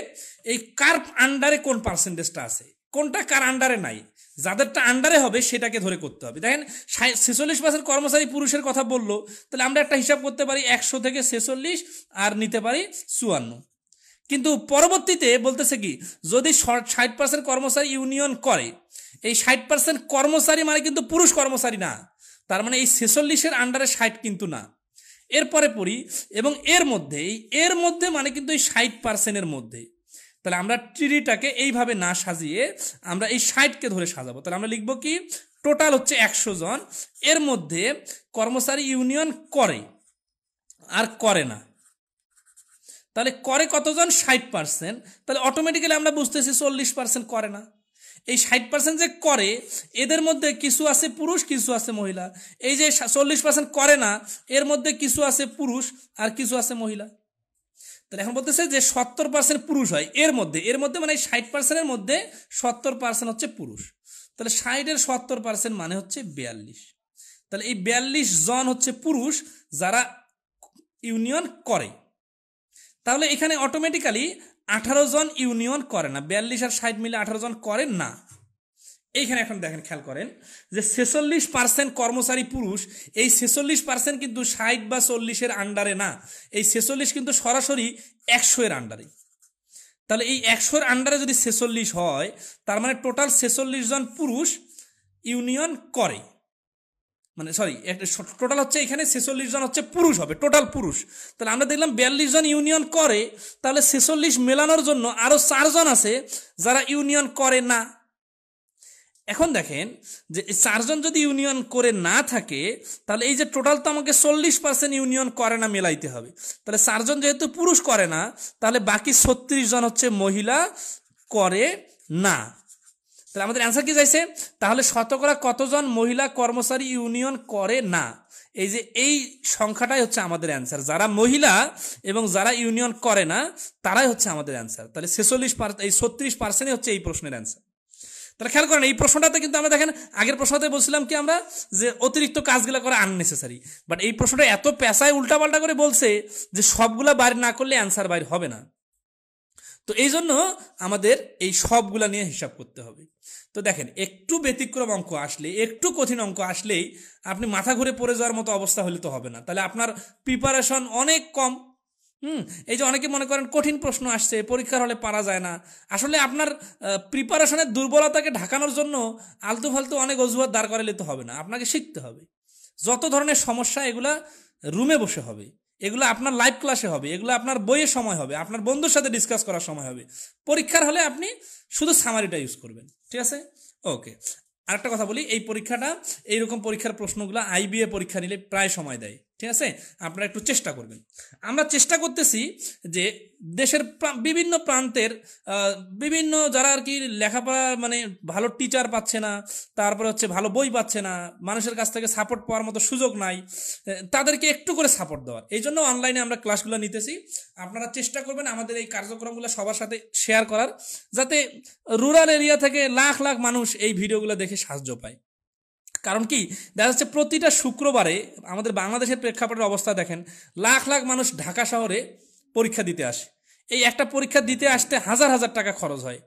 Speaker 1: এই কার্প আন্ডারে কোন পার্সেন্টেজটা আছে কোনটা কার আন্ডারে নাই যাদেরটা আন্ডারে হবে সেটাকে ধরে করতে হবে দেখেন ছেচল্লিশ পার্সেন্ট কর্মচারী পুরুষের কথা বললো তাহলে আমরা একটা হিসাব করতে পারি একশো থেকে ছেচল্লিশ আর নিতে পারি চুয়ান্ন কিন্তু পরবর্তীতে বলতেছে কি যদি ষাট পার্সেন্ট কর্মচারী ইউনিয়ন করে এই ষাট পার্সেন্ট কর্মচারী মানে কিন্তু পুরুষ কর্মচারী না তার মানে এই ছেচল্লিশের আন্ডারে ষাট কিন্তু না এরপরে পড়ি এবং এর মধ্যে এর মধ্যে মানে কিন্তু এই ষাট পার্সেন্টের মধ্যে তাহলে আমরা ট্রিটাকে এইভাবে না সাজিয়ে আমরা এই ষাটকে ধরে সাজাবো তাহলে আমরা লিখবো কি টোটাল হচ্ছে একশো জন এর মধ্যে কর্মচারী ইউনিয়ন করে আর করে না তাহলে করে কতজন ষাট পার্সেন্ট তাহলে অটোমেটিক্যালি আমরা বুঝতেছি চল্লিশ পার্সেন্ট করে না এই ষাট পার্সেন্ট যে করে এদের মধ্যে কিছু আছে পুরুষ কিছু আছে মহিলা এই যে চল্লিশ পার্সেন্ট করে না এর মধ্যে কিছু আছে পুরুষ আর কিছু আছে মহিলা তাহলে এখন বলতেছে যে সত্তর পার্সেন্ট পুরুষ হয় এর মধ্যে এর মধ্যে মানে ষাট পার্সেন্টের মধ্যে সত্তর পার্সেন্ট হচ্ছে পুরুষ তাহলে ষাটের সত্তর পার্সেন্ট মানে হচ্ছে বিয়াল্লিশ তাহলে এই বিয়াল্লিশ জন হচ্ছে পুরুষ যারা ইউনিয়ন করে তাহলে এখানে অটোমেটিক্যালি আঠারো জন ইউনিয়ন করে না বিয়াল্লিশ আর ষাট মিলে আঠারো জন করে না এইখানে এখন দেখেন খেয়াল করেন যে ছেচল্লিশ পার্সেন্ট কর্মচারী পুরুষ এই ছেচল্লিশ পার্সেন্ট কিন্তু ষাট বা চল্লিশের আন্ডারে না এই ছেচল্লিশ কিন্তু সরাসরি একশো এর আন্ডারে তাহলে এই একশোর আন্ডারে যদি ছেচল্লিশ হয় তার মানে টোটাল ছেচল্লিশ জন পুরুষ ইউনিয়ন করে মানে সরি টোটাল হচ্ছে এখানে ছেচল্লিশ জন হচ্ছে পুরুষ হবে টোটাল পুরুষ তাহলে আমরা দেখলাম বিয়াল্লিশ জন ইউনিয়ন করে তাহলে ছেচল্লিশ মেলানোর জন্য আরও চারজন আছে যারা ইউনিয়ন করে না এখন দেখেন যে চারজন যদি ইউনিয়ন করে না থাকে তাহলে এই যে টোটাল তো আমাকে চল্লিশ পার্সেন্ট ইউনিয়ন করে না মেলাইতে হবে তাহলে চারজন যেহেতু পুরুষ করে না তাহলে বাকি ছত্রিশ জন হচ্ছে মহিলা করে না তাহলে আমাদের অ্যান্সার কি চাইছে তাহলে শতকরা কতজন মহিলা কর্মচারী ইউনিয়ন করে না এই যে এই সংখ্যাটাই হচ্ছে আমাদের অ্যান্সার যারা মহিলা এবং যারা ইউনিয়ন করে না তারাই হচ্ছে আমাদের অ্যান্সার তাহলে ছেচল্লিশ এই ছত্রিশ পার্সেন্টই হচ্ছে এই প্রশ্নের অ্যান্সার তাহলে খেয়াল করেন এই প্রশ্নটাতে কিন্তু আমরা দেখেন আগের প্রশ্নতে বলছিলাম কি আমরা যে অতিরিক্ত কাজগুলো করা আননেসেসারি বাট এই প্রশ্নটা এত পেশায় উল্টাপাল্টা করে বলছে যে সবগুলা বাইর না করলে অ্যান্সার বাইর হবে না তো এই জন্য আমাদের এই সবগুলা নিয়ে হিসাব করতে হবে তো দেখেন একটু ব্যতিক্রম অঙ্ক আসলে একটু কঠিন অঙ্ক আসলেই আপনি মাথা ঘুরে পড়ে যাওয়ার মতো অবস্থা হলে তো হবে না তাহলে আপনার প্রিপারেশন অনেক কম হুম এই যে অনেকে মনে করেন কঠিন প্রশ্ন আসছে পরীক্ষার হলে পারা যায় না আসলে আপনার প্রিপারেশনের দুর্বলতাকে ঢাকানোর জন্য আলতু ফালতু অনেক অজুহাত দাঁড় করে নিতে হবে না আপনাকে শিখতে হবে যত ধরনের সমস্যা এগুলা রুমে বসে হবে এগুলো আপনার লাইভ ক্লাসে হবে এগুলো আপনার বইয়ের সময় হবে আপনার বন্ধুর সাথে ডিসকাস করার সময় হবে পরীক্ষার হলে আপনি শুধু সামারিটা ইউজ করবেন ঠিক আছে ওকে আরেকটা কথা বলি এই পরীক্ষাটা এইরকম পরীক্ষার প্রশ্নগুলো আইবিএ পরীক্ষা নিলে প্রায় সময় দেয় ঠিক আছে আপনারা একটু চেষ্টা করবেন আমরা চেষ্টা করতেছি যে দেশের বিভিন্ন প্রান্তের বিভিন্ন যারা আর কি লেখাপড়া মানে ভালো টিচার পাচ্ছে না তারপরে হচ্ছে ভালো বই পাচ্ছে না মানুষের কাছ থেকে সাপোর্ট পাওয়ার মতো সুযোগ নাই তাদেরকে একটু করে সাপোর্ট দেওয়ার এই জন্য অনলাইনে আমরা ক্লাসগুলো নিতেছি আপনারা চেষ্টা করবেন আমাদের এই কার্যক্রমগুলো সবার সাথে শেয়ার করার যাতে রুরাল এরিয়া থেকে লাখ লাখ মানুষ এই ভিডিওগুলো দেখে সাহায্য পায় কারণ কি দেখা যাচ্ছে প্রতিটা শুক্রবারে আমাদের বাংলাদেশের প্রেক্ষাপটের অবস্থা দেখেন লাখ লাখ মানুষ ঢাকা শহরে পরীক্ষা দিতে আসে এই একটা পরীক্ষা দিতে আসতে হাজার হাজার টাকা খরচ হয়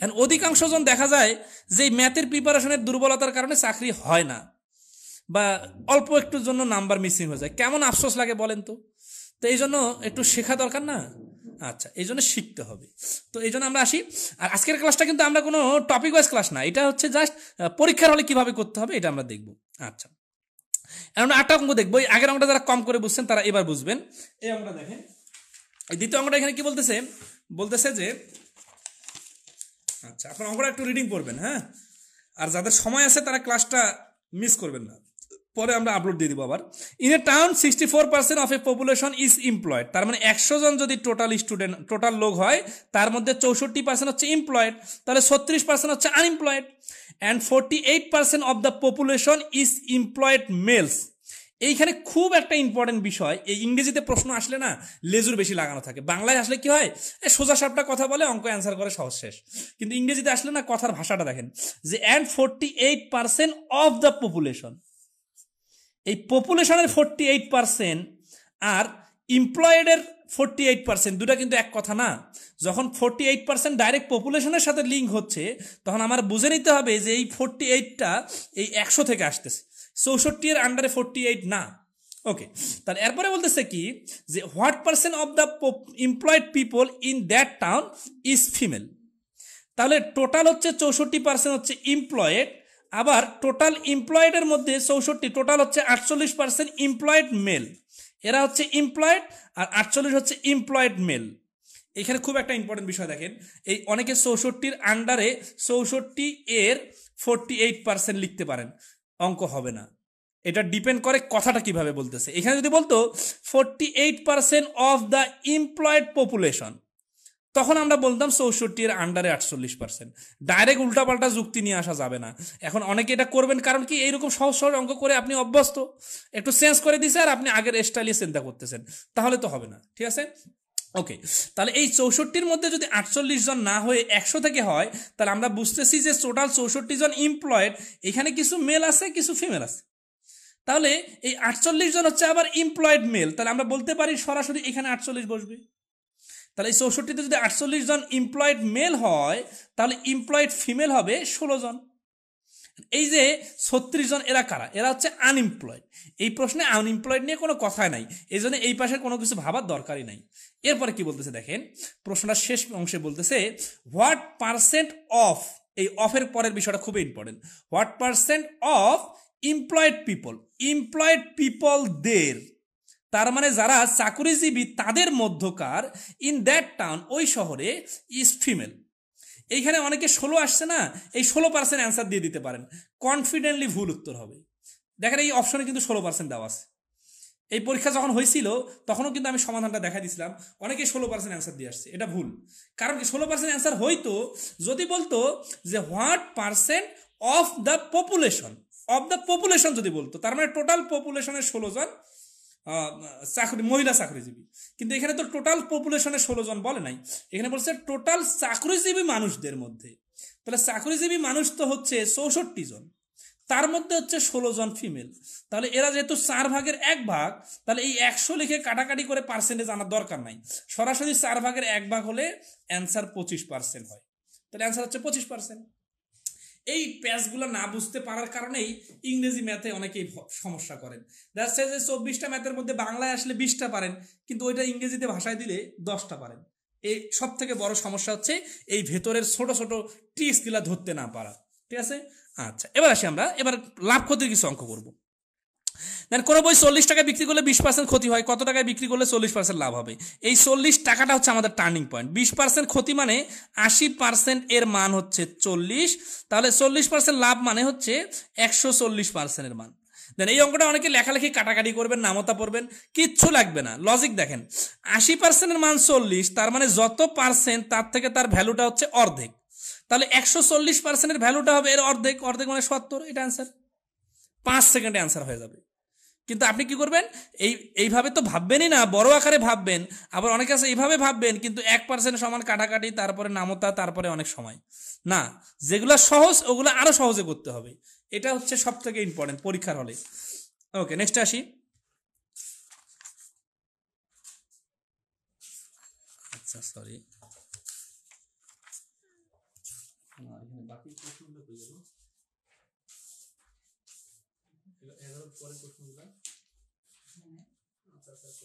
Speaker 1: এখন অধিকাংশ জন দেখা যায় যে ম্যাথের প্রিপারেশনের দুর্বলতার কারণে চাকরি হয় না বা অল্প একটুর জন্য নাম্বার মিসিং হয়ে যায় কেমন আফসোস লাগে বলেন তো তো এই জন্য একটু শেখা দরকার না আচ্ছা এই জন্য শিখতে হবে তো এই জন্য আমরা আসি আর আজকের ক্লাসটা কিন্তু আমরা কোনো টপিক ওয়াইজ ক্লাস না এটা হচ্ছে জাস্ট পরীক্ষার হলে কিভাবে করতে হবে এটা আমরা দেখব আচ্ছা এখন আটটা অঙ্ক দেখবো এই আগের অঙ্কটা যারা কম করে বুঝছেন তারা এবার বুঝবেন এই অঙ্কটা দেখেন এই দ্বিতীয় অঙ্কটা এখানে কি বলতেছে বলতেছে যে আচ্ছা আপনার অঙ্কটা একটু রিডিং করবেন হ্যাঁ আর যাদের সময় আছে তারা ক্লাসটা মিস করবেন না পরে আমরা আপলোড দিয়ে দিব আবার in a town sixty four percent of a population is employed তার মানে একশো জন যদি টোটাল স্টুডেন্ট টোটাল লোক হয় তার মধ্যে চৌষট্টি পার্সেন্ট হচ্ছে এমপ্লয়েড তাহলে ছত্রিশ পার্সেন্ট হচ্ছে unemployed and forty eight percent of the population is employed males এইখানে খুব একটা ইম্পর্টেন্ট বিষয় এই ইংরেজিতে প্রশ্ন আসলে না লেজুর বেশি লাগানো থাকে বাংলায় আসলে কি হয় সোজা সাপটা কথা বলে অঙ্ক অ্যান্সার করে সহজ শেষ কিন্তু ইংরেজিতে আসলে না কথার ভাষাটা দেখেন যে and forty eight percent of the population এই পপুলেশনের ফোরটি এইট পারসেন্ট আর এমপ্লয়েডের ফোরটি এইট পার্সেন্ট দুটা কিন্তু এক কথা না যখন ফোরটি এইট পার্সেন্ট ডাইরেক্ট পপুলেশনের সাথে লিঙ্ক হচ্ছে তখন আমার বুঝে নিতে হবে যে এই ফোরটি এইটটা এই একশো থেকে আসতেছে চৌষট্টি এর আন্ডারে ফোরটি এইট না ওকে তাহলে এরপরে বলতেছে কি যে what percent of the employed people in that town is female তাহলে টোটাল হচ্ছে চৌষট্টি পার্সেন্ট হচ্ছে এমপ্লয়েড আবার টোটাল এমপ্লয়েডের মধ্যে চৌষট্টি টোটাল হচ্ছে আটচল্লিশ পার্সেন্ট এমপ্লয়েড মেল এরা হচ্ছে এমপ্লয়েড আর আটচল্লিশ হচ্ছে এমপ্লয়েড মেল এখানে খুব একটা ইম্পর্টেন্ট বিষয় দেখেন এই অনেকে চৌষট্টির আন্ডারে চৌষট্টি এর ফোরটি এইট পার্সেন্ট লিখতে পারেন অঙ্ক হবে না এটা ডিপেন্ড করে কথাটা কিভাবে বলতেছে এখানে যদি বলতো forty eight percent of the employed population তখন আমরা বলতাম চৌষট্টি এর আন্ডারে আটচল্লিশ পার্সেন্ট ডাইরেক্ট উল্টাপাল্টা যুক্তি নিয়ে আসা যাবে না এখন অনেকে এটা করবেন কারণ কি এইরকম সহজ সহজ অঙ্ক করে আপনি অভ্যস্ত একটু চেঞ্জ করে দিছে আর আপনি আগের স্টাইলে চিন্তা করতেছেন তাহলে তো হবে না ঠিক আছে ওকে তাহলে এই চৌষট্টির মধ্যে যদি আটচল্লিশ জন না হয়ে একশো থেকে হয় তাহলে আমরা বুঝতেছি যে টোটাল চৌষট্টি জন এমপ্লয়েড এখানে কিছু মেল আছে কিছু ফিমেল আছে তাহলে এই আটচল্লিশ জন হচ্ছে আবার এমপ্লয়েড মেল তাহলে আমরা বলতে পারি সরাসরি এখানে আটচল্লিশ বসবে তাহলে এই চৌষট্টিতে যদি আটচল্লিশ জন এমপ্লয়েড মেল হয় তাহলে এমপ্লয়েড ফিমেল হবে ষোলো জন এই যে ছত্রিশ জন এরা কারা এরা হচ্ছে আনএমপ্লয়েড এই প্রশ্নে আনএমপ্লয়েড নিয়ে কোনো কথাই নাই এই জন্য এই পাশে কোনো কিছু ভাবার দরকারই নাই এরপরে কি বলতেছে দেখেন প্রশ্নটার শেষ অংশে বলতেছে হোয়াট পার্সেন্ট অফ এই অফের পরের বিষয়টা খুবই important what percent of employed people employed people দের তার মানে যারা চাকুরিজীবী তাদের মধ্যকার ইন দ্যাট টাউন ওই শহরে ইজ ফিমেল এইখানে অনেকে ষোলো আসছে না এই ষোলো পার্সেন্ট অ্যান্সার দিয়ে দিতে পারেন কনফিডেন্টলি ভুল উত্তর হবে দেখেন এই অপশনে কিন্তু ষোলো পার্সেন্ট দেওয়া আছে এই পরীক্ষা যখন হয়েছিল তখনও কিন্তু আমি সমাধানটা দেখা দিয়েছিলাম অনেকে ষোলো পার্সেন্ট অ্যান্সার দিয়ে আসছে এটা ভুল কারণ কি ষোলো পার্সেন্ট অ্যান্সার হইতো যদি বলতো যে what percent of the population of the population যদি বলতো তার মানে টোটাল পপুলেশনের ষোলো জন চাকরি মহিলা চাকরিজীবী কিন্তু এখানে তো টোটাল পপুলেশনে ষোলো জন বলে নাই এখানে বলছে টোটাল চাকরিজীবী মানুষদের মধ্যে তাহলে চাকরিজীবী মানুষ তো হচ্ছে চৌষট্টি জন তার মধ্যে হচ্ছে ষোলো জন ফিমেল তাহলে এরা যেহেতু চার ভাগের এক ভাগ তাহলে এই একশো লিখে কাটাকাটি করে পার্সেন্টেজ আনার দরকার নাই সরাসরি চার ভাগের এক ভাগ হলে অ্যান্সার পঁচিশ পার্সেন্ট হয় তাহলে অ্যান্সার হচ্ছে পঁচিশ পার্সেন্ট এই প্যাচগুলো না বুঝতে পারার কারণেই ইংরেজি ম্যাথে অনেকেই সমস্যা করেন দেখা যে চব্বিশটা ম্যাথের মধ্যে বাংলায় আসলে বিশটা পারেন কিন্তু ওইটা ইংরেজিতে ভাষায় দিলে দশটা পারেন এই সব থেকে বড় সমস্যা হচ্ছে এই ভেতরের ছোট ছোট টিপসগুলো ধরতে না পারা ঠিক আছে আচ্ছা এবার আসি আমরা এবার লাভ ক্ষতির কিছু অঙ্ক করবো দেন কোনো বই চল্লিশ টাকায় বিক্রি করলে বিশ পার্সেন্ট ক্ষতি হয় কত টাকায় বিক্রি করলে চল্লিশ পার্সেন্ট লাভ হবে এই চল্লিশ টাকাটা হচ্ছে আমাদের টার্নিং পয়েন্ট বিশ পার্সেন্ট ক্ষতি মানে আশি পার্সেন্ট এর মান হচ্ছে চল্লিশ তাহলে চল্লিশ পার্সেন্ট লাভ মানে হচ্ছে একশো চল্লিশ পার্সেন্টের মান দেন এই অঙ্কটা অনেকে লেখালেখি কাটাকাটি করবেন নামতা পড়বেন কিচ্ছু লাগবে না লজিক দেখেন আশি পার্সেন্টের মান চল্লিশ তার মানে যত পার্সেন্ট তার থেকে তার ভ্যালুটা হচ্ছে অর্ধেক তাহলে একশো চল্লিশ পার্সেন্টের ভ্যালুটা হবে এর অর্ধেক অর্ধেক মানে সত্তর এটা অ্যান্সার পাঁচ সেকেন্ডে অ্যান্সার হয়ে যাবে কিন্তু আপনি কি করবেন এই এইভাবে তো ভাববেনই না বড় আকারে ভাববেন আবার অনেকে আছে এইভাবে ভাববেন কিন্তু এক পার্সেন্ট সমান কাটাকাটি তারপরে নামতা তারপরে অনেক সময় না যেগুলো সহজ ওগুলো আরও সহজে করতে হবে এটা হচ্ছে সব থেকে ইম্পর্টেন্ট পরীক্ষার হলে ওকে নেক্সট আসি আচ্ছা সরি বাকি হ্যাঁ। আচ্ছা সরি আচ্ছা, আচ্ছা,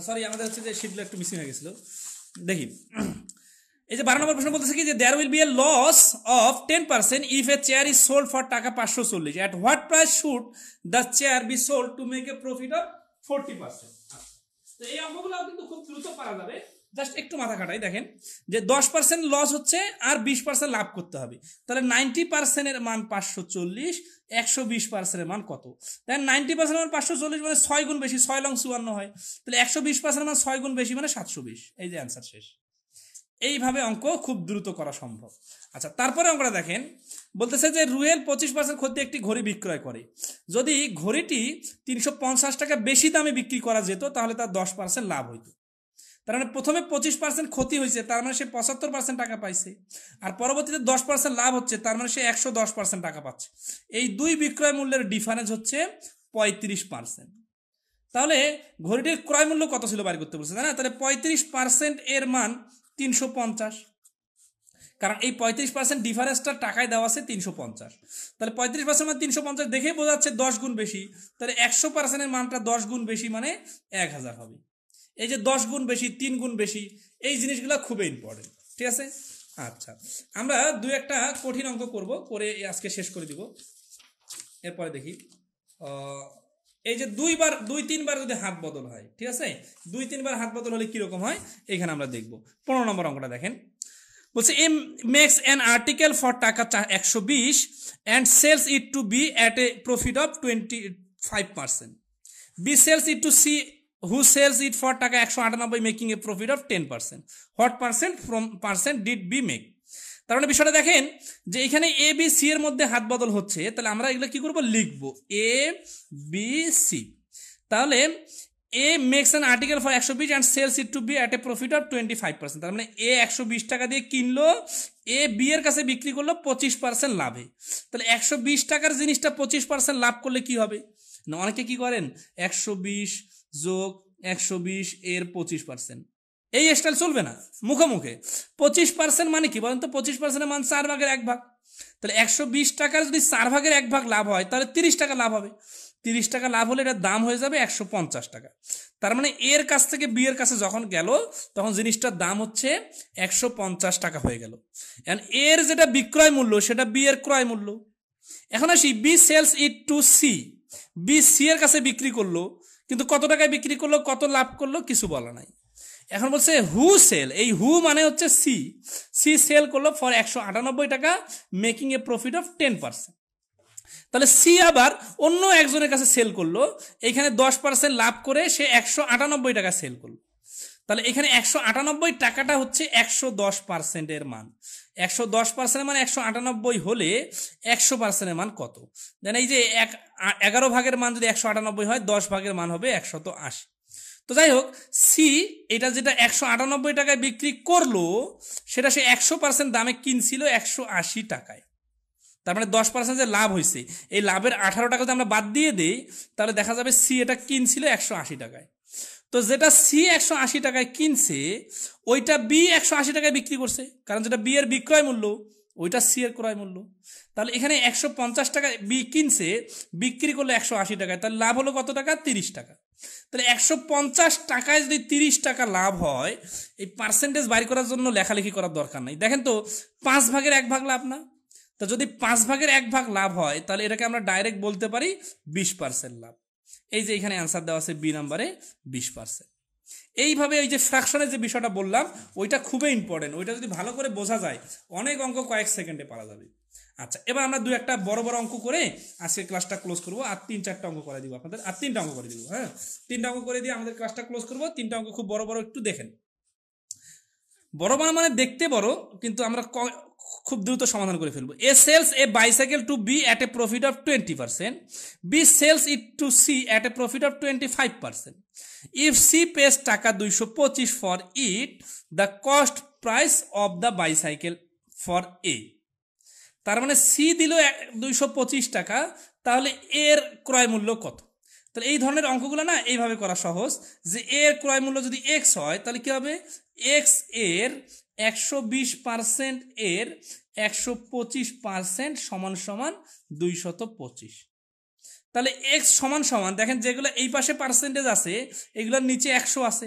Speaker 1: আচ্ছা, আমাদের হচ্ছে যে শিডগুলো একটু মিসিং হয়ে গেছিল দেখি এই যে বারো নম্বর প্রশ্ন বলতেছে কি যে there will be a loss of ten percent if a chair is sold for taka পাঁচশো চল্লিশ at what price should the chair be sold to make a profit of forty percent তো এই অঙ্কগুলো কিন্তু খুব দ্রুত পারা যাবে জাস্ট একটু মাথা কাটাই দেখেন যে দশ পার্সেন্ট লস হচ্ছে আর বিশ পার্সেন্ট লাভ করতে হবে তাহলে নাইনটি পার্সেন্টের মান পাঁচশো চল্লিশ একশো বিশ পার্সেন্টের মান কত দেখেন নাইনটি পার্সেন্ট মান পাঁচশো চল্লিশ মানে ছয় গুণ বেশি ছয় লং চুয়ান্ন হয় তাহলে একশো বিশ পার্সেন্ট মান ছয় গুণ বেশি মানে সাতশো বিশ এই যে অ্যান্সার শেষ এইভাবে অঙ্ক খুব দ্রুত করা সম্ভব আচ্ছা তারপরে আমরা দেখেন বলতেছে যে রুয়েল পঁচিশ পার্সেন্ট ক্ষতি একটি ঘড়ি বিক্রয় করে যদি ঘড়িটি তিনশো পঞ্চাশ টাকা বেশি দামে বিক্রি করা যেত তাহলে তার দশ পার্সেন্ট লাভ হইতো তার মানে প্রথমে পঁচিশ পার্সেন্ট ক্ষতি হয়েছে তার মানে সে পঁচাত্তর পার্সেন্ট টাকা পাইছে আর পরবর্তীতে দশ পার্সেন্ট লাভ হচ্ছে তার মানে সে একশো দশ পার্সেন্ট টাকা পাচ্ছে এই দুই বিক্রয় মূল্যের ডিফারেন্স হচ্ছে পঁয়ত্রিশ পার্সেন্ট তাহলে ঘড়িটির ক্রয় মূল্য কত ছিল বাড়ি করতে বলছে তাই না তাহলে পঁয়ত্রিশ পার্সেন্ট এর মান তিনশো পঞ্চাশ কারণ এই পঁয়ত্রিশ পার্সেন্ট ডিফারেন্সটা টাকায় দেওয়া আছে তিনশো পঞ্চাশ তাহলে পঁয়ত্রিশ পার্সেন্ট মানে তিনশো পঞ্চাশ দেখেই বোঝা যাচ্ছে দশ গুণ বেশি তাহলে একশো পার্সেন্টের মানটা দশ গুণ বেশি মানে এক হাজার হবে এই যে দশ গুণ বেশি তিন গুণ বেশি এই জিনিসগুলো খুবই ইম্পর্টেন্ট ঠিক আছে আচ্ছা আমরা দু একটা কঠিন অঙ্ক করব করে আজকে শেষ করে দিব এরপরে দেখি এই যে দুইবার দুই তিনবার যদি হাত বদল হয় ঠিক আছে দুই তিনবার হাত বদল হলে কীরকম হয় এখানে আমরা দেখব পনেরো নম্বর অঙ্কটা দেখেন বলছে A makes an article for taka একশো বিশ and sells it to B at a profit of twenty five percent B sells it to C who sells it for taka একশো আটানব্বই making a profit of ten percent what percent from percent did B make তার মানে বিষয়টা দেখেন যে এখানে এ বি সি এর মধ্যে হাত বদল হচ্ছে তাহলে আমরা এগুলো কি করব লিখব এ বি সি তাহলে A makes an article for একশো বিশ and sells it to B at a profit of twenty five percent তার মানে এ একশো বিশ টাকা দিয়ে কিনলো এ বি এর কাছে বিক্রি করলো পঁচিশ পার্সেন্ট লাভে তাহলে একশো বিশ টাকার জিনিসটা পঁচিশ পার্সেন্ট লাভ করলে কি হবে না অনেকে কি করেন একশো বিশ যোগ একশো বিশ এর পঁচিশ পার্সেন্ট এই স্টাইল চলবে না মুখোমুখে পঁচিশ পার্সেন্ট মানে কি বলেন তো পঁচিশ পার্সেন্টের মান চার ভাগের এক ভাগ তাহলে একশো বিশ টাকার যদি চার ভাগের এক ভাগ লাভ হয় তাহলে তিরিশ টাকা লাভ হবে তিরিশ টাকা লাভ হলে এটার দাম হয়ে যাবে একশো পঞ্চাশ টাকা তার মানে এর কাছ থেকে বি এর কাছে যখন গেল তখন জিনিসটার দাম হচ্ছে একশো পঞ্চাশ টাকা হয়ে গেল এখন এর যেটা বিক্রয় মূল্য সেটা বি এর ক্রয় মূল্য এখন আসি B sells it to C B C এর কাছে বিক্রি করলো কিন্তু কত টাকায় বিক্রি করলো কত লাভ করলো কিছু বলা নাই এখন বলছে হু সেল এই হু মানে হচ্ছে সি সি সেল করলো ফর একশো আটানব্বই টাকা making a profit of ten percent তাহলে সি আবার অন্য একজনের কাছে সেল করলো এখানে দশ পার্সেন্ট লাভ করে সে একশো আটানব্বই টাকা সেল করলো তাহলে এখানে একশো আটানব্বই টাকাটা হচ্ছে একশো দশ পার্সেন্টের মান একশো দশ পার্সেন্টের মান একশো আটানব্বই হলে একশো পার্সেন্টের মান কত দেন এই যে এক এগারো ভাগের মান যদি একশো আটানব্বই হয় দশ ভাগের মান হবে একশত আশি তো যাই হোক সি এটা যেটা একশো আটানব্বই টাকায় বিক্রি করলো সেটা সে একশো পার্সেন্ট দামে কিনছিল একশো আশি টাকায় তার মানে দশ পার্সেন্ট যে লাভ হয়েছে এই লাভের আঠারো টাকা যদি আমরা বাদ দিয়ে দিই তাহলে দেখা যাবে সি এটা কিনছিল একশো আশি টাকায় তো যেটা সি একশো আশি টাকায় কিনছে ওইটা বি একশো আশি টাকায় বিক্রি করছে কারণ যেটা বি এর বিক্রয় মূল্য ওইটা সি এর ক্রয় মূল্য তাহলে এখানে একশো পঞ্চাশ টাকায় বি কিনছে বিক্রি করলো একশো আশি টাকায় তাহলে লাভ হলো কত টাকা তিরিশ টাকা তাহলে একশো পঞ্চাশ টাকায় যদি তিরিশ টাকা লাভ হয় এই পার্সেন্টেজ বাইর করার জন্য লেখালেখি করার দরকার নেই দেখেন তো পাঁচ ভাগের এক ভাগ লাভ না তা যদি পাঁচ ভাগের এক ভাগ লাভ হয় তাহলে এটাকে আমরা ডাইরেক্ট বলতে পারি বিশ পার্সেন্ট লাভ এই যে এখানে অ্যান্সার দেওয়া আছে বি নাম্বারে বিশ পার্সেন্ট এইভাবে ওই যে ফ্র্যাকশনের যে বিষয়টা বললাম ওইটা খুবই ইম্পর্টেন্ট ওইটা যদি ভালো করে বোঝা যায় অনেক অঙ্ক কয়েক সেকেন্ডে পারা যাবে আচ্ছা এবার আমরা দু একটা বড় বড় অঙ্ক করে আজকে ক্লাসটা ক্লোজ করবো আর তিন চারটা অঙ্ক করে দিব আপনাদের আর তিনটা অঙ্ক করে দিব হ্যাঁ তিনটা অঙ্ক করে দিয়ে আমাদের ক্লাসটা ক্লোজ করবো তিনটা অঙ্ক খুব বড় বড় একটু দেখেন বড় বড় মানে দেখতে বড় কিন্তু আমরা খুব দ্রুত সমাধান করে ফেলবো A sells a bicycle to B at a profit of twenty percent B sells it to C at a profit of twenty five percent if C pays taka দুইশো পঁচিশ for it the cost price of the bicycle for A তার মানে সি দিল দুইশো টাকা তাহলে এর ক্রয় মূল্য কত তাহলে এই ধরনের অঙ্কগুলো না এইভাবে করা সহজ যে এর ক্রয় মূল্য যদি এক্স হয় তাহলে কি হবে এক্স এর একশো বিশ পার্সেন্ট এর একশো পঁচিশ পার্সেন্ট সমান সমান দুইশত পঁচিশ তাহলে এক্স সমান সমান দেখেন যেগুলো এই পাশে পার্সেন্টেজ আছে এগুলোর নিচে একশো আছে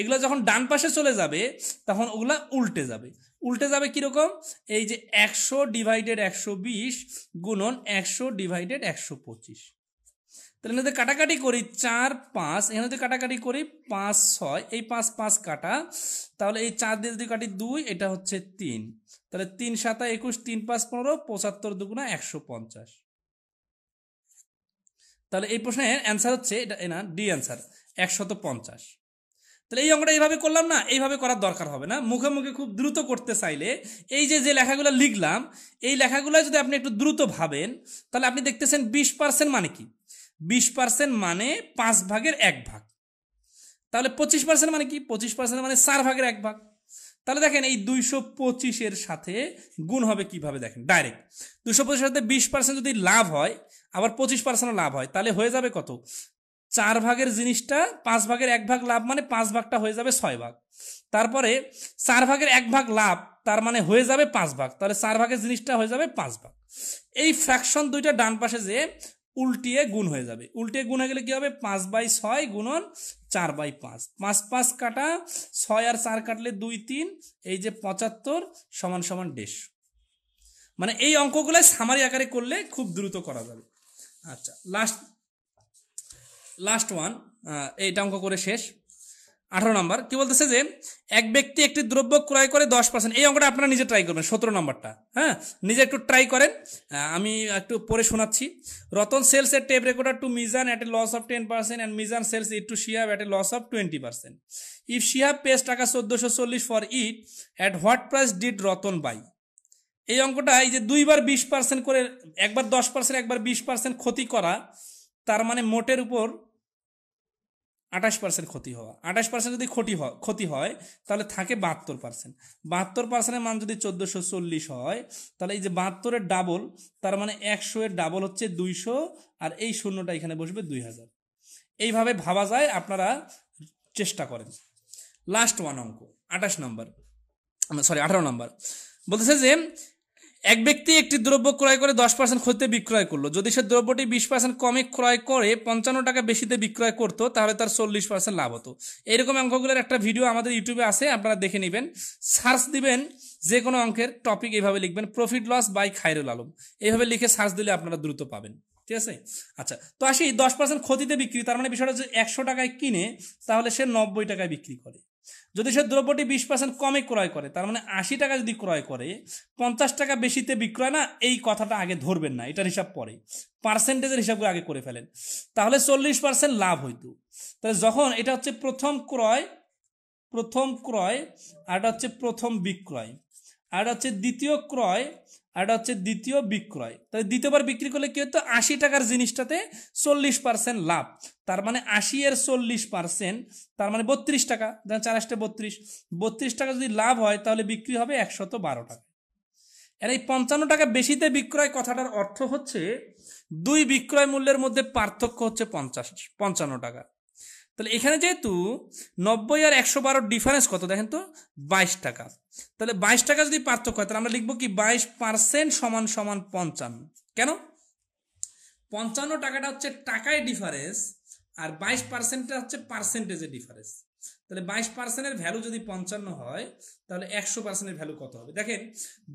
Speaker 1: এগুলো যখন ডান পাশে চলে যাবে তখন ওগুলা উল্টে যাবে উল্টে যাবে কীরকম এই যে একশো ডিভাইডেড একশো বিশ গুণন একশো ডিভাইডেড একশো পঁচিশ তাহলে এখানে কাটাকাটি করি চার পাঁচ এখানে যদি কাটাকাটি করি পাঁচ ছয় এই পাঁচ পাঁচ কাটা তাহলে এই চার দিয়ে যদি কাটি দুই এটা হচ্ছে তিন তাহলে তিন সাতা একুশ তিন পাঁচ পনেরো পঁচাত্তর দুগুণা একশো পঞ্চাশ তাহলে এই প্রশ্নের অ্যান্সার হচ্ছে এটা না ডি অ্যান্সার একশত পঞ্চাশ তাহলে এই অঙ্কটা এইভাবে করলাম না এইভাবে করার দরকার হবে না মুখে মুখে খুব দ্রুত করতে চাইলে এই যে যে লেখাগুলো লিখলাম এই লেখাগুলো যদি আপনি একটু দ্রুত ভাবেন তাহলে আপনি দেখতেছেন বিশ পার্সেন্ট মানে কি বিশ পার্সেন্ট মানে পাঁচ ভাগের এক ভাগ তাহলে পঁচিশ পার্সেন্ট মানে কি পঁচিশ পার্সেন্ট মানে চার ভাগের এক ভাগ তাহলে দেখেন এই দুইশো পঁচিশের সাথে গুণ হবে কিভাবে দেখেন ডাইরেক্ট দুশো পঁচিশের সাথে বিশ পার্সেন্ট যদি লাভ হয় আবার পঁচিশ পার্সেন্ট লাভ হয় তাহলে হয়ে যাবে কত চার ভাগের জিনিসটা পাঁচ ভাগের এক ভাগ লাভ মানে পাঁচ ভাগটা হয়ে যাবে ছয় ভাগ তারপরে চার ভাগের এক ভাগ লাভ তার মানে হয়ে যাবে পাঁচ ভাগ তাহলে চার ভাগের জিনিসটা হয়ে যাবে পাঁচ ভাগ এই ফ্র্যাকশন দুইটা ডান পাশে যে উল্টিয়ে গুণ হয়ে যাবে উল্টিয়ে গুণ হয়ে গেলে কী হবে পাঁচ বাই ছয় গুণন চার বাই পাঁচ পাঁচ পাঁচ কাটা ছয় আর চার কাটলে দুই তিন এই যে পঁচাত্তর সমান সমান দেড়শো মানে এই অঙ্কগুলো সামারি আকারে করলে খুব দ্রুত করা যাবে আচ্ছা লাস্ট লাস্ট ওয়ান এইটা অঙ্ক করে শেষ আঠারো নম্বর কি বলতেছে যে এক ব্যক্তি একটি দ্রব্য ক্রয় করে দশ পার্সেন্ট এই অঙ্কটা আপনারা নিজে ট্রাই করবেন সতেরো নম্বরটা হ্যাঁ নিজে একটু ট্রাই করেন আমি একটু পরে শোনাচ্ছি Ratan sells a tape recorder to Mizan at a loss of ten percent and Mizan sells it to Shihab at a loss of twenty percent if Shihab pays taka চোদ্দোশো চল্লিশ for it at what price did Ratan buy এই অঙ্কটা এই যে দুইবার বিশ পার্সেন্ট করে একবার দশ পার্সেন্ট একবার বিশ পার্সেন্ট ক্ষতি করা তার মানে মোটের উপর আঠাশ পার্সেন্ট ক্ষতি হওয়া আঠাশ পার্সেন্ট যদি ক্ষতি হয় ক্ষতি হয় তাহলে থাকে বাহাত্তর পার্সেন্ট বাহাত্তর পার্সেন্টের মান যদি চোদ্দোশো চল্লিশ হয় তাহলে এই যে বাহাত্তরের ডাবল তার মানে একশো এর ডাবল হচ্ছে দুইশো আর এই শূন্যটা এখানে বসবে দুই হাজার এইভাবে ভাবা যায় আপনারা চেষ্টা করেন লাস্ট ওয়ান অঙ্ক আঠাশ নম্বর সরি আঠারো নম্বর বলতেছে যে এক ব্যক্তি একটি দ্রব্য ক্রয় করে দশ পার্সেন্ট ক্ষতিতে বিক্রয় করলো যদি সে দ্রব্যটি বিশ পার্সেন্ট কমে ক্রয় করে পঞ্চান্ন টাকা বেশিতে বিক্রয় করতো তাহলে তার চল্লিশ পার্সেন্ট লাভ হতো এইরকম অঙ্কগুলোর একটা ভিডিও আমাদের ইউটিউবে আছে আপনারা দেখে নেবেন সার্চ দিবেন যে কোনো অঙ্কের টপিক এভাবে লিখবেন profit loss by Khairul Alam এইভাবে লিখে সার্চ দিলে আপনারা দ্রুত পাবেন ঠিক আছে আচ্ছা তো আসি দশ পার্সেন্ট ক্ষতিতে বিক্রি তার মানে বিষয়টা যে একশো টাকায় কিনে তাহলে সে নব্বই টাকায় বিক্রি করে যদি সে দ্রব্যটি বিশ পার্সেন্ট কমে ক্রয় করে তার মানে আশি টাকা যদি ক্রয় করে পঞ্চাশ টাকা বেশিতে বিক্রয় না এই কথাটা আগে ধরবেন না এটার হিসাব পরে পার্সেন্টেজের হিসাবগুলো আগে করে ফেলেন তাহলে চল্লিশ পার্সেন্ট লাভ হইতো তাহলে যখন এটা হচ্ছে প্রথম ক্রয় প্রথম ক্রয় আর এটা হচ্ছে প্রথম বিক্রয় আর এটা হচ্ছে দ্বিতীয় ক্রয় আর এটা হচ্ছে দ্বিতীয় বিক্রয় তাহলে দ্বিতীয়বার বিক্রি করলে কি হতো আশি টাকার জিনিসটাতে চল্লিশ পার্সেন্ট লাভ তার মানে আশি এর চল্লিশ পার্সেন্ট তার মানে বত্রিশ টাকা চার আসতে বত্রিশ বত্রিশ টাকা যদি লাভ হয় তাহলে বিক্রি হবে একশত বারো টাকা এর এই পঞ্চান্ন টাকা বেশিতে বিক্রয় কথাটার অর্থ হচ্ছে দুই বিক্রয় মূল্যের মধ্যে পার্থক্য হচ্ছে পঞ্চাশ পঞ্চান্ন টাকা তাহলে এখানে যেহেতু নব্বই আর একশো বারোর ডিফারেন্স কত দেখেন তো বাইশ টাকা তাহলে বাইশ টাকা যদি পার্থক্য হয় তাহলে আমরা লিখবো কি বাইশ পার্সেন্ট সমান সমান পঞ্চান্ন কেন পঞ্চান্ন টাকাটা হচ্ছে টাকায় ডিফারেন্স আর বাইশ পার্সেন্টটা হচ্ছে পার্সেন্টেজে ডিফারেন্স তাহলে বাইশ পার্সেন্টের ভ্যালু যদি পঞ্চান্ন হয় তাহলে একশো পার্সেন্টের ভ্যালু কত হবে দেখেন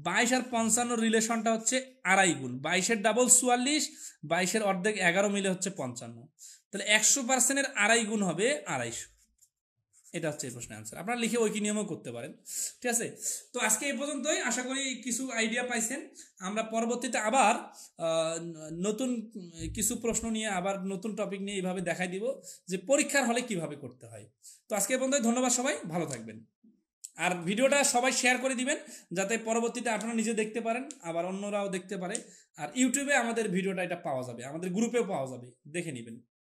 Speaker 1: বাইশ আর পঞ্চান্ন রিলেশনটা হচ্ছে আড়াই গুণ বাইশের ডাবল চুয়াল্লিশ বাইশের অর্ধেক এগারো মিলে হচ্ছে পঞ্চান্ন তাহলে একশো পার্সেন্টের আড়াই গুণ হবে আড়াইশো এটা হচ্ছে এই প্রশ্নের আনসার আপনারা লিখে ওই নিয়মও করতে পারেন ঠিক আছে তো আজকে এই পর্যন্তই আশা করি কিছু আইডিয়া পাইছেন আমরা পরবর্তীতে আবার নতুন কিছু প্রশ্ন নিয়ে আবার নতুন টপিক নিয়ে এইভাবে দেখাই দিব যে পরীক্ষার হলে কিভাবে করতে হয় তো আজকে এই পর্যন্ত ধন্যবাদ সবাই ভালো থাকবেন আর ভিডিওটা সবাই শেয়ার করে দিবেন যাতে পরবর্তীতে আপনারা নিজে দেখতে পারেন আবার অন্যরাও দেখতে পারে আর ইউটিউবে আমাদের ভিডিওটা এটা পাওয়া যাবে আমাদের গ্রুপেও পাওয়া যাবে দেখে নেবেন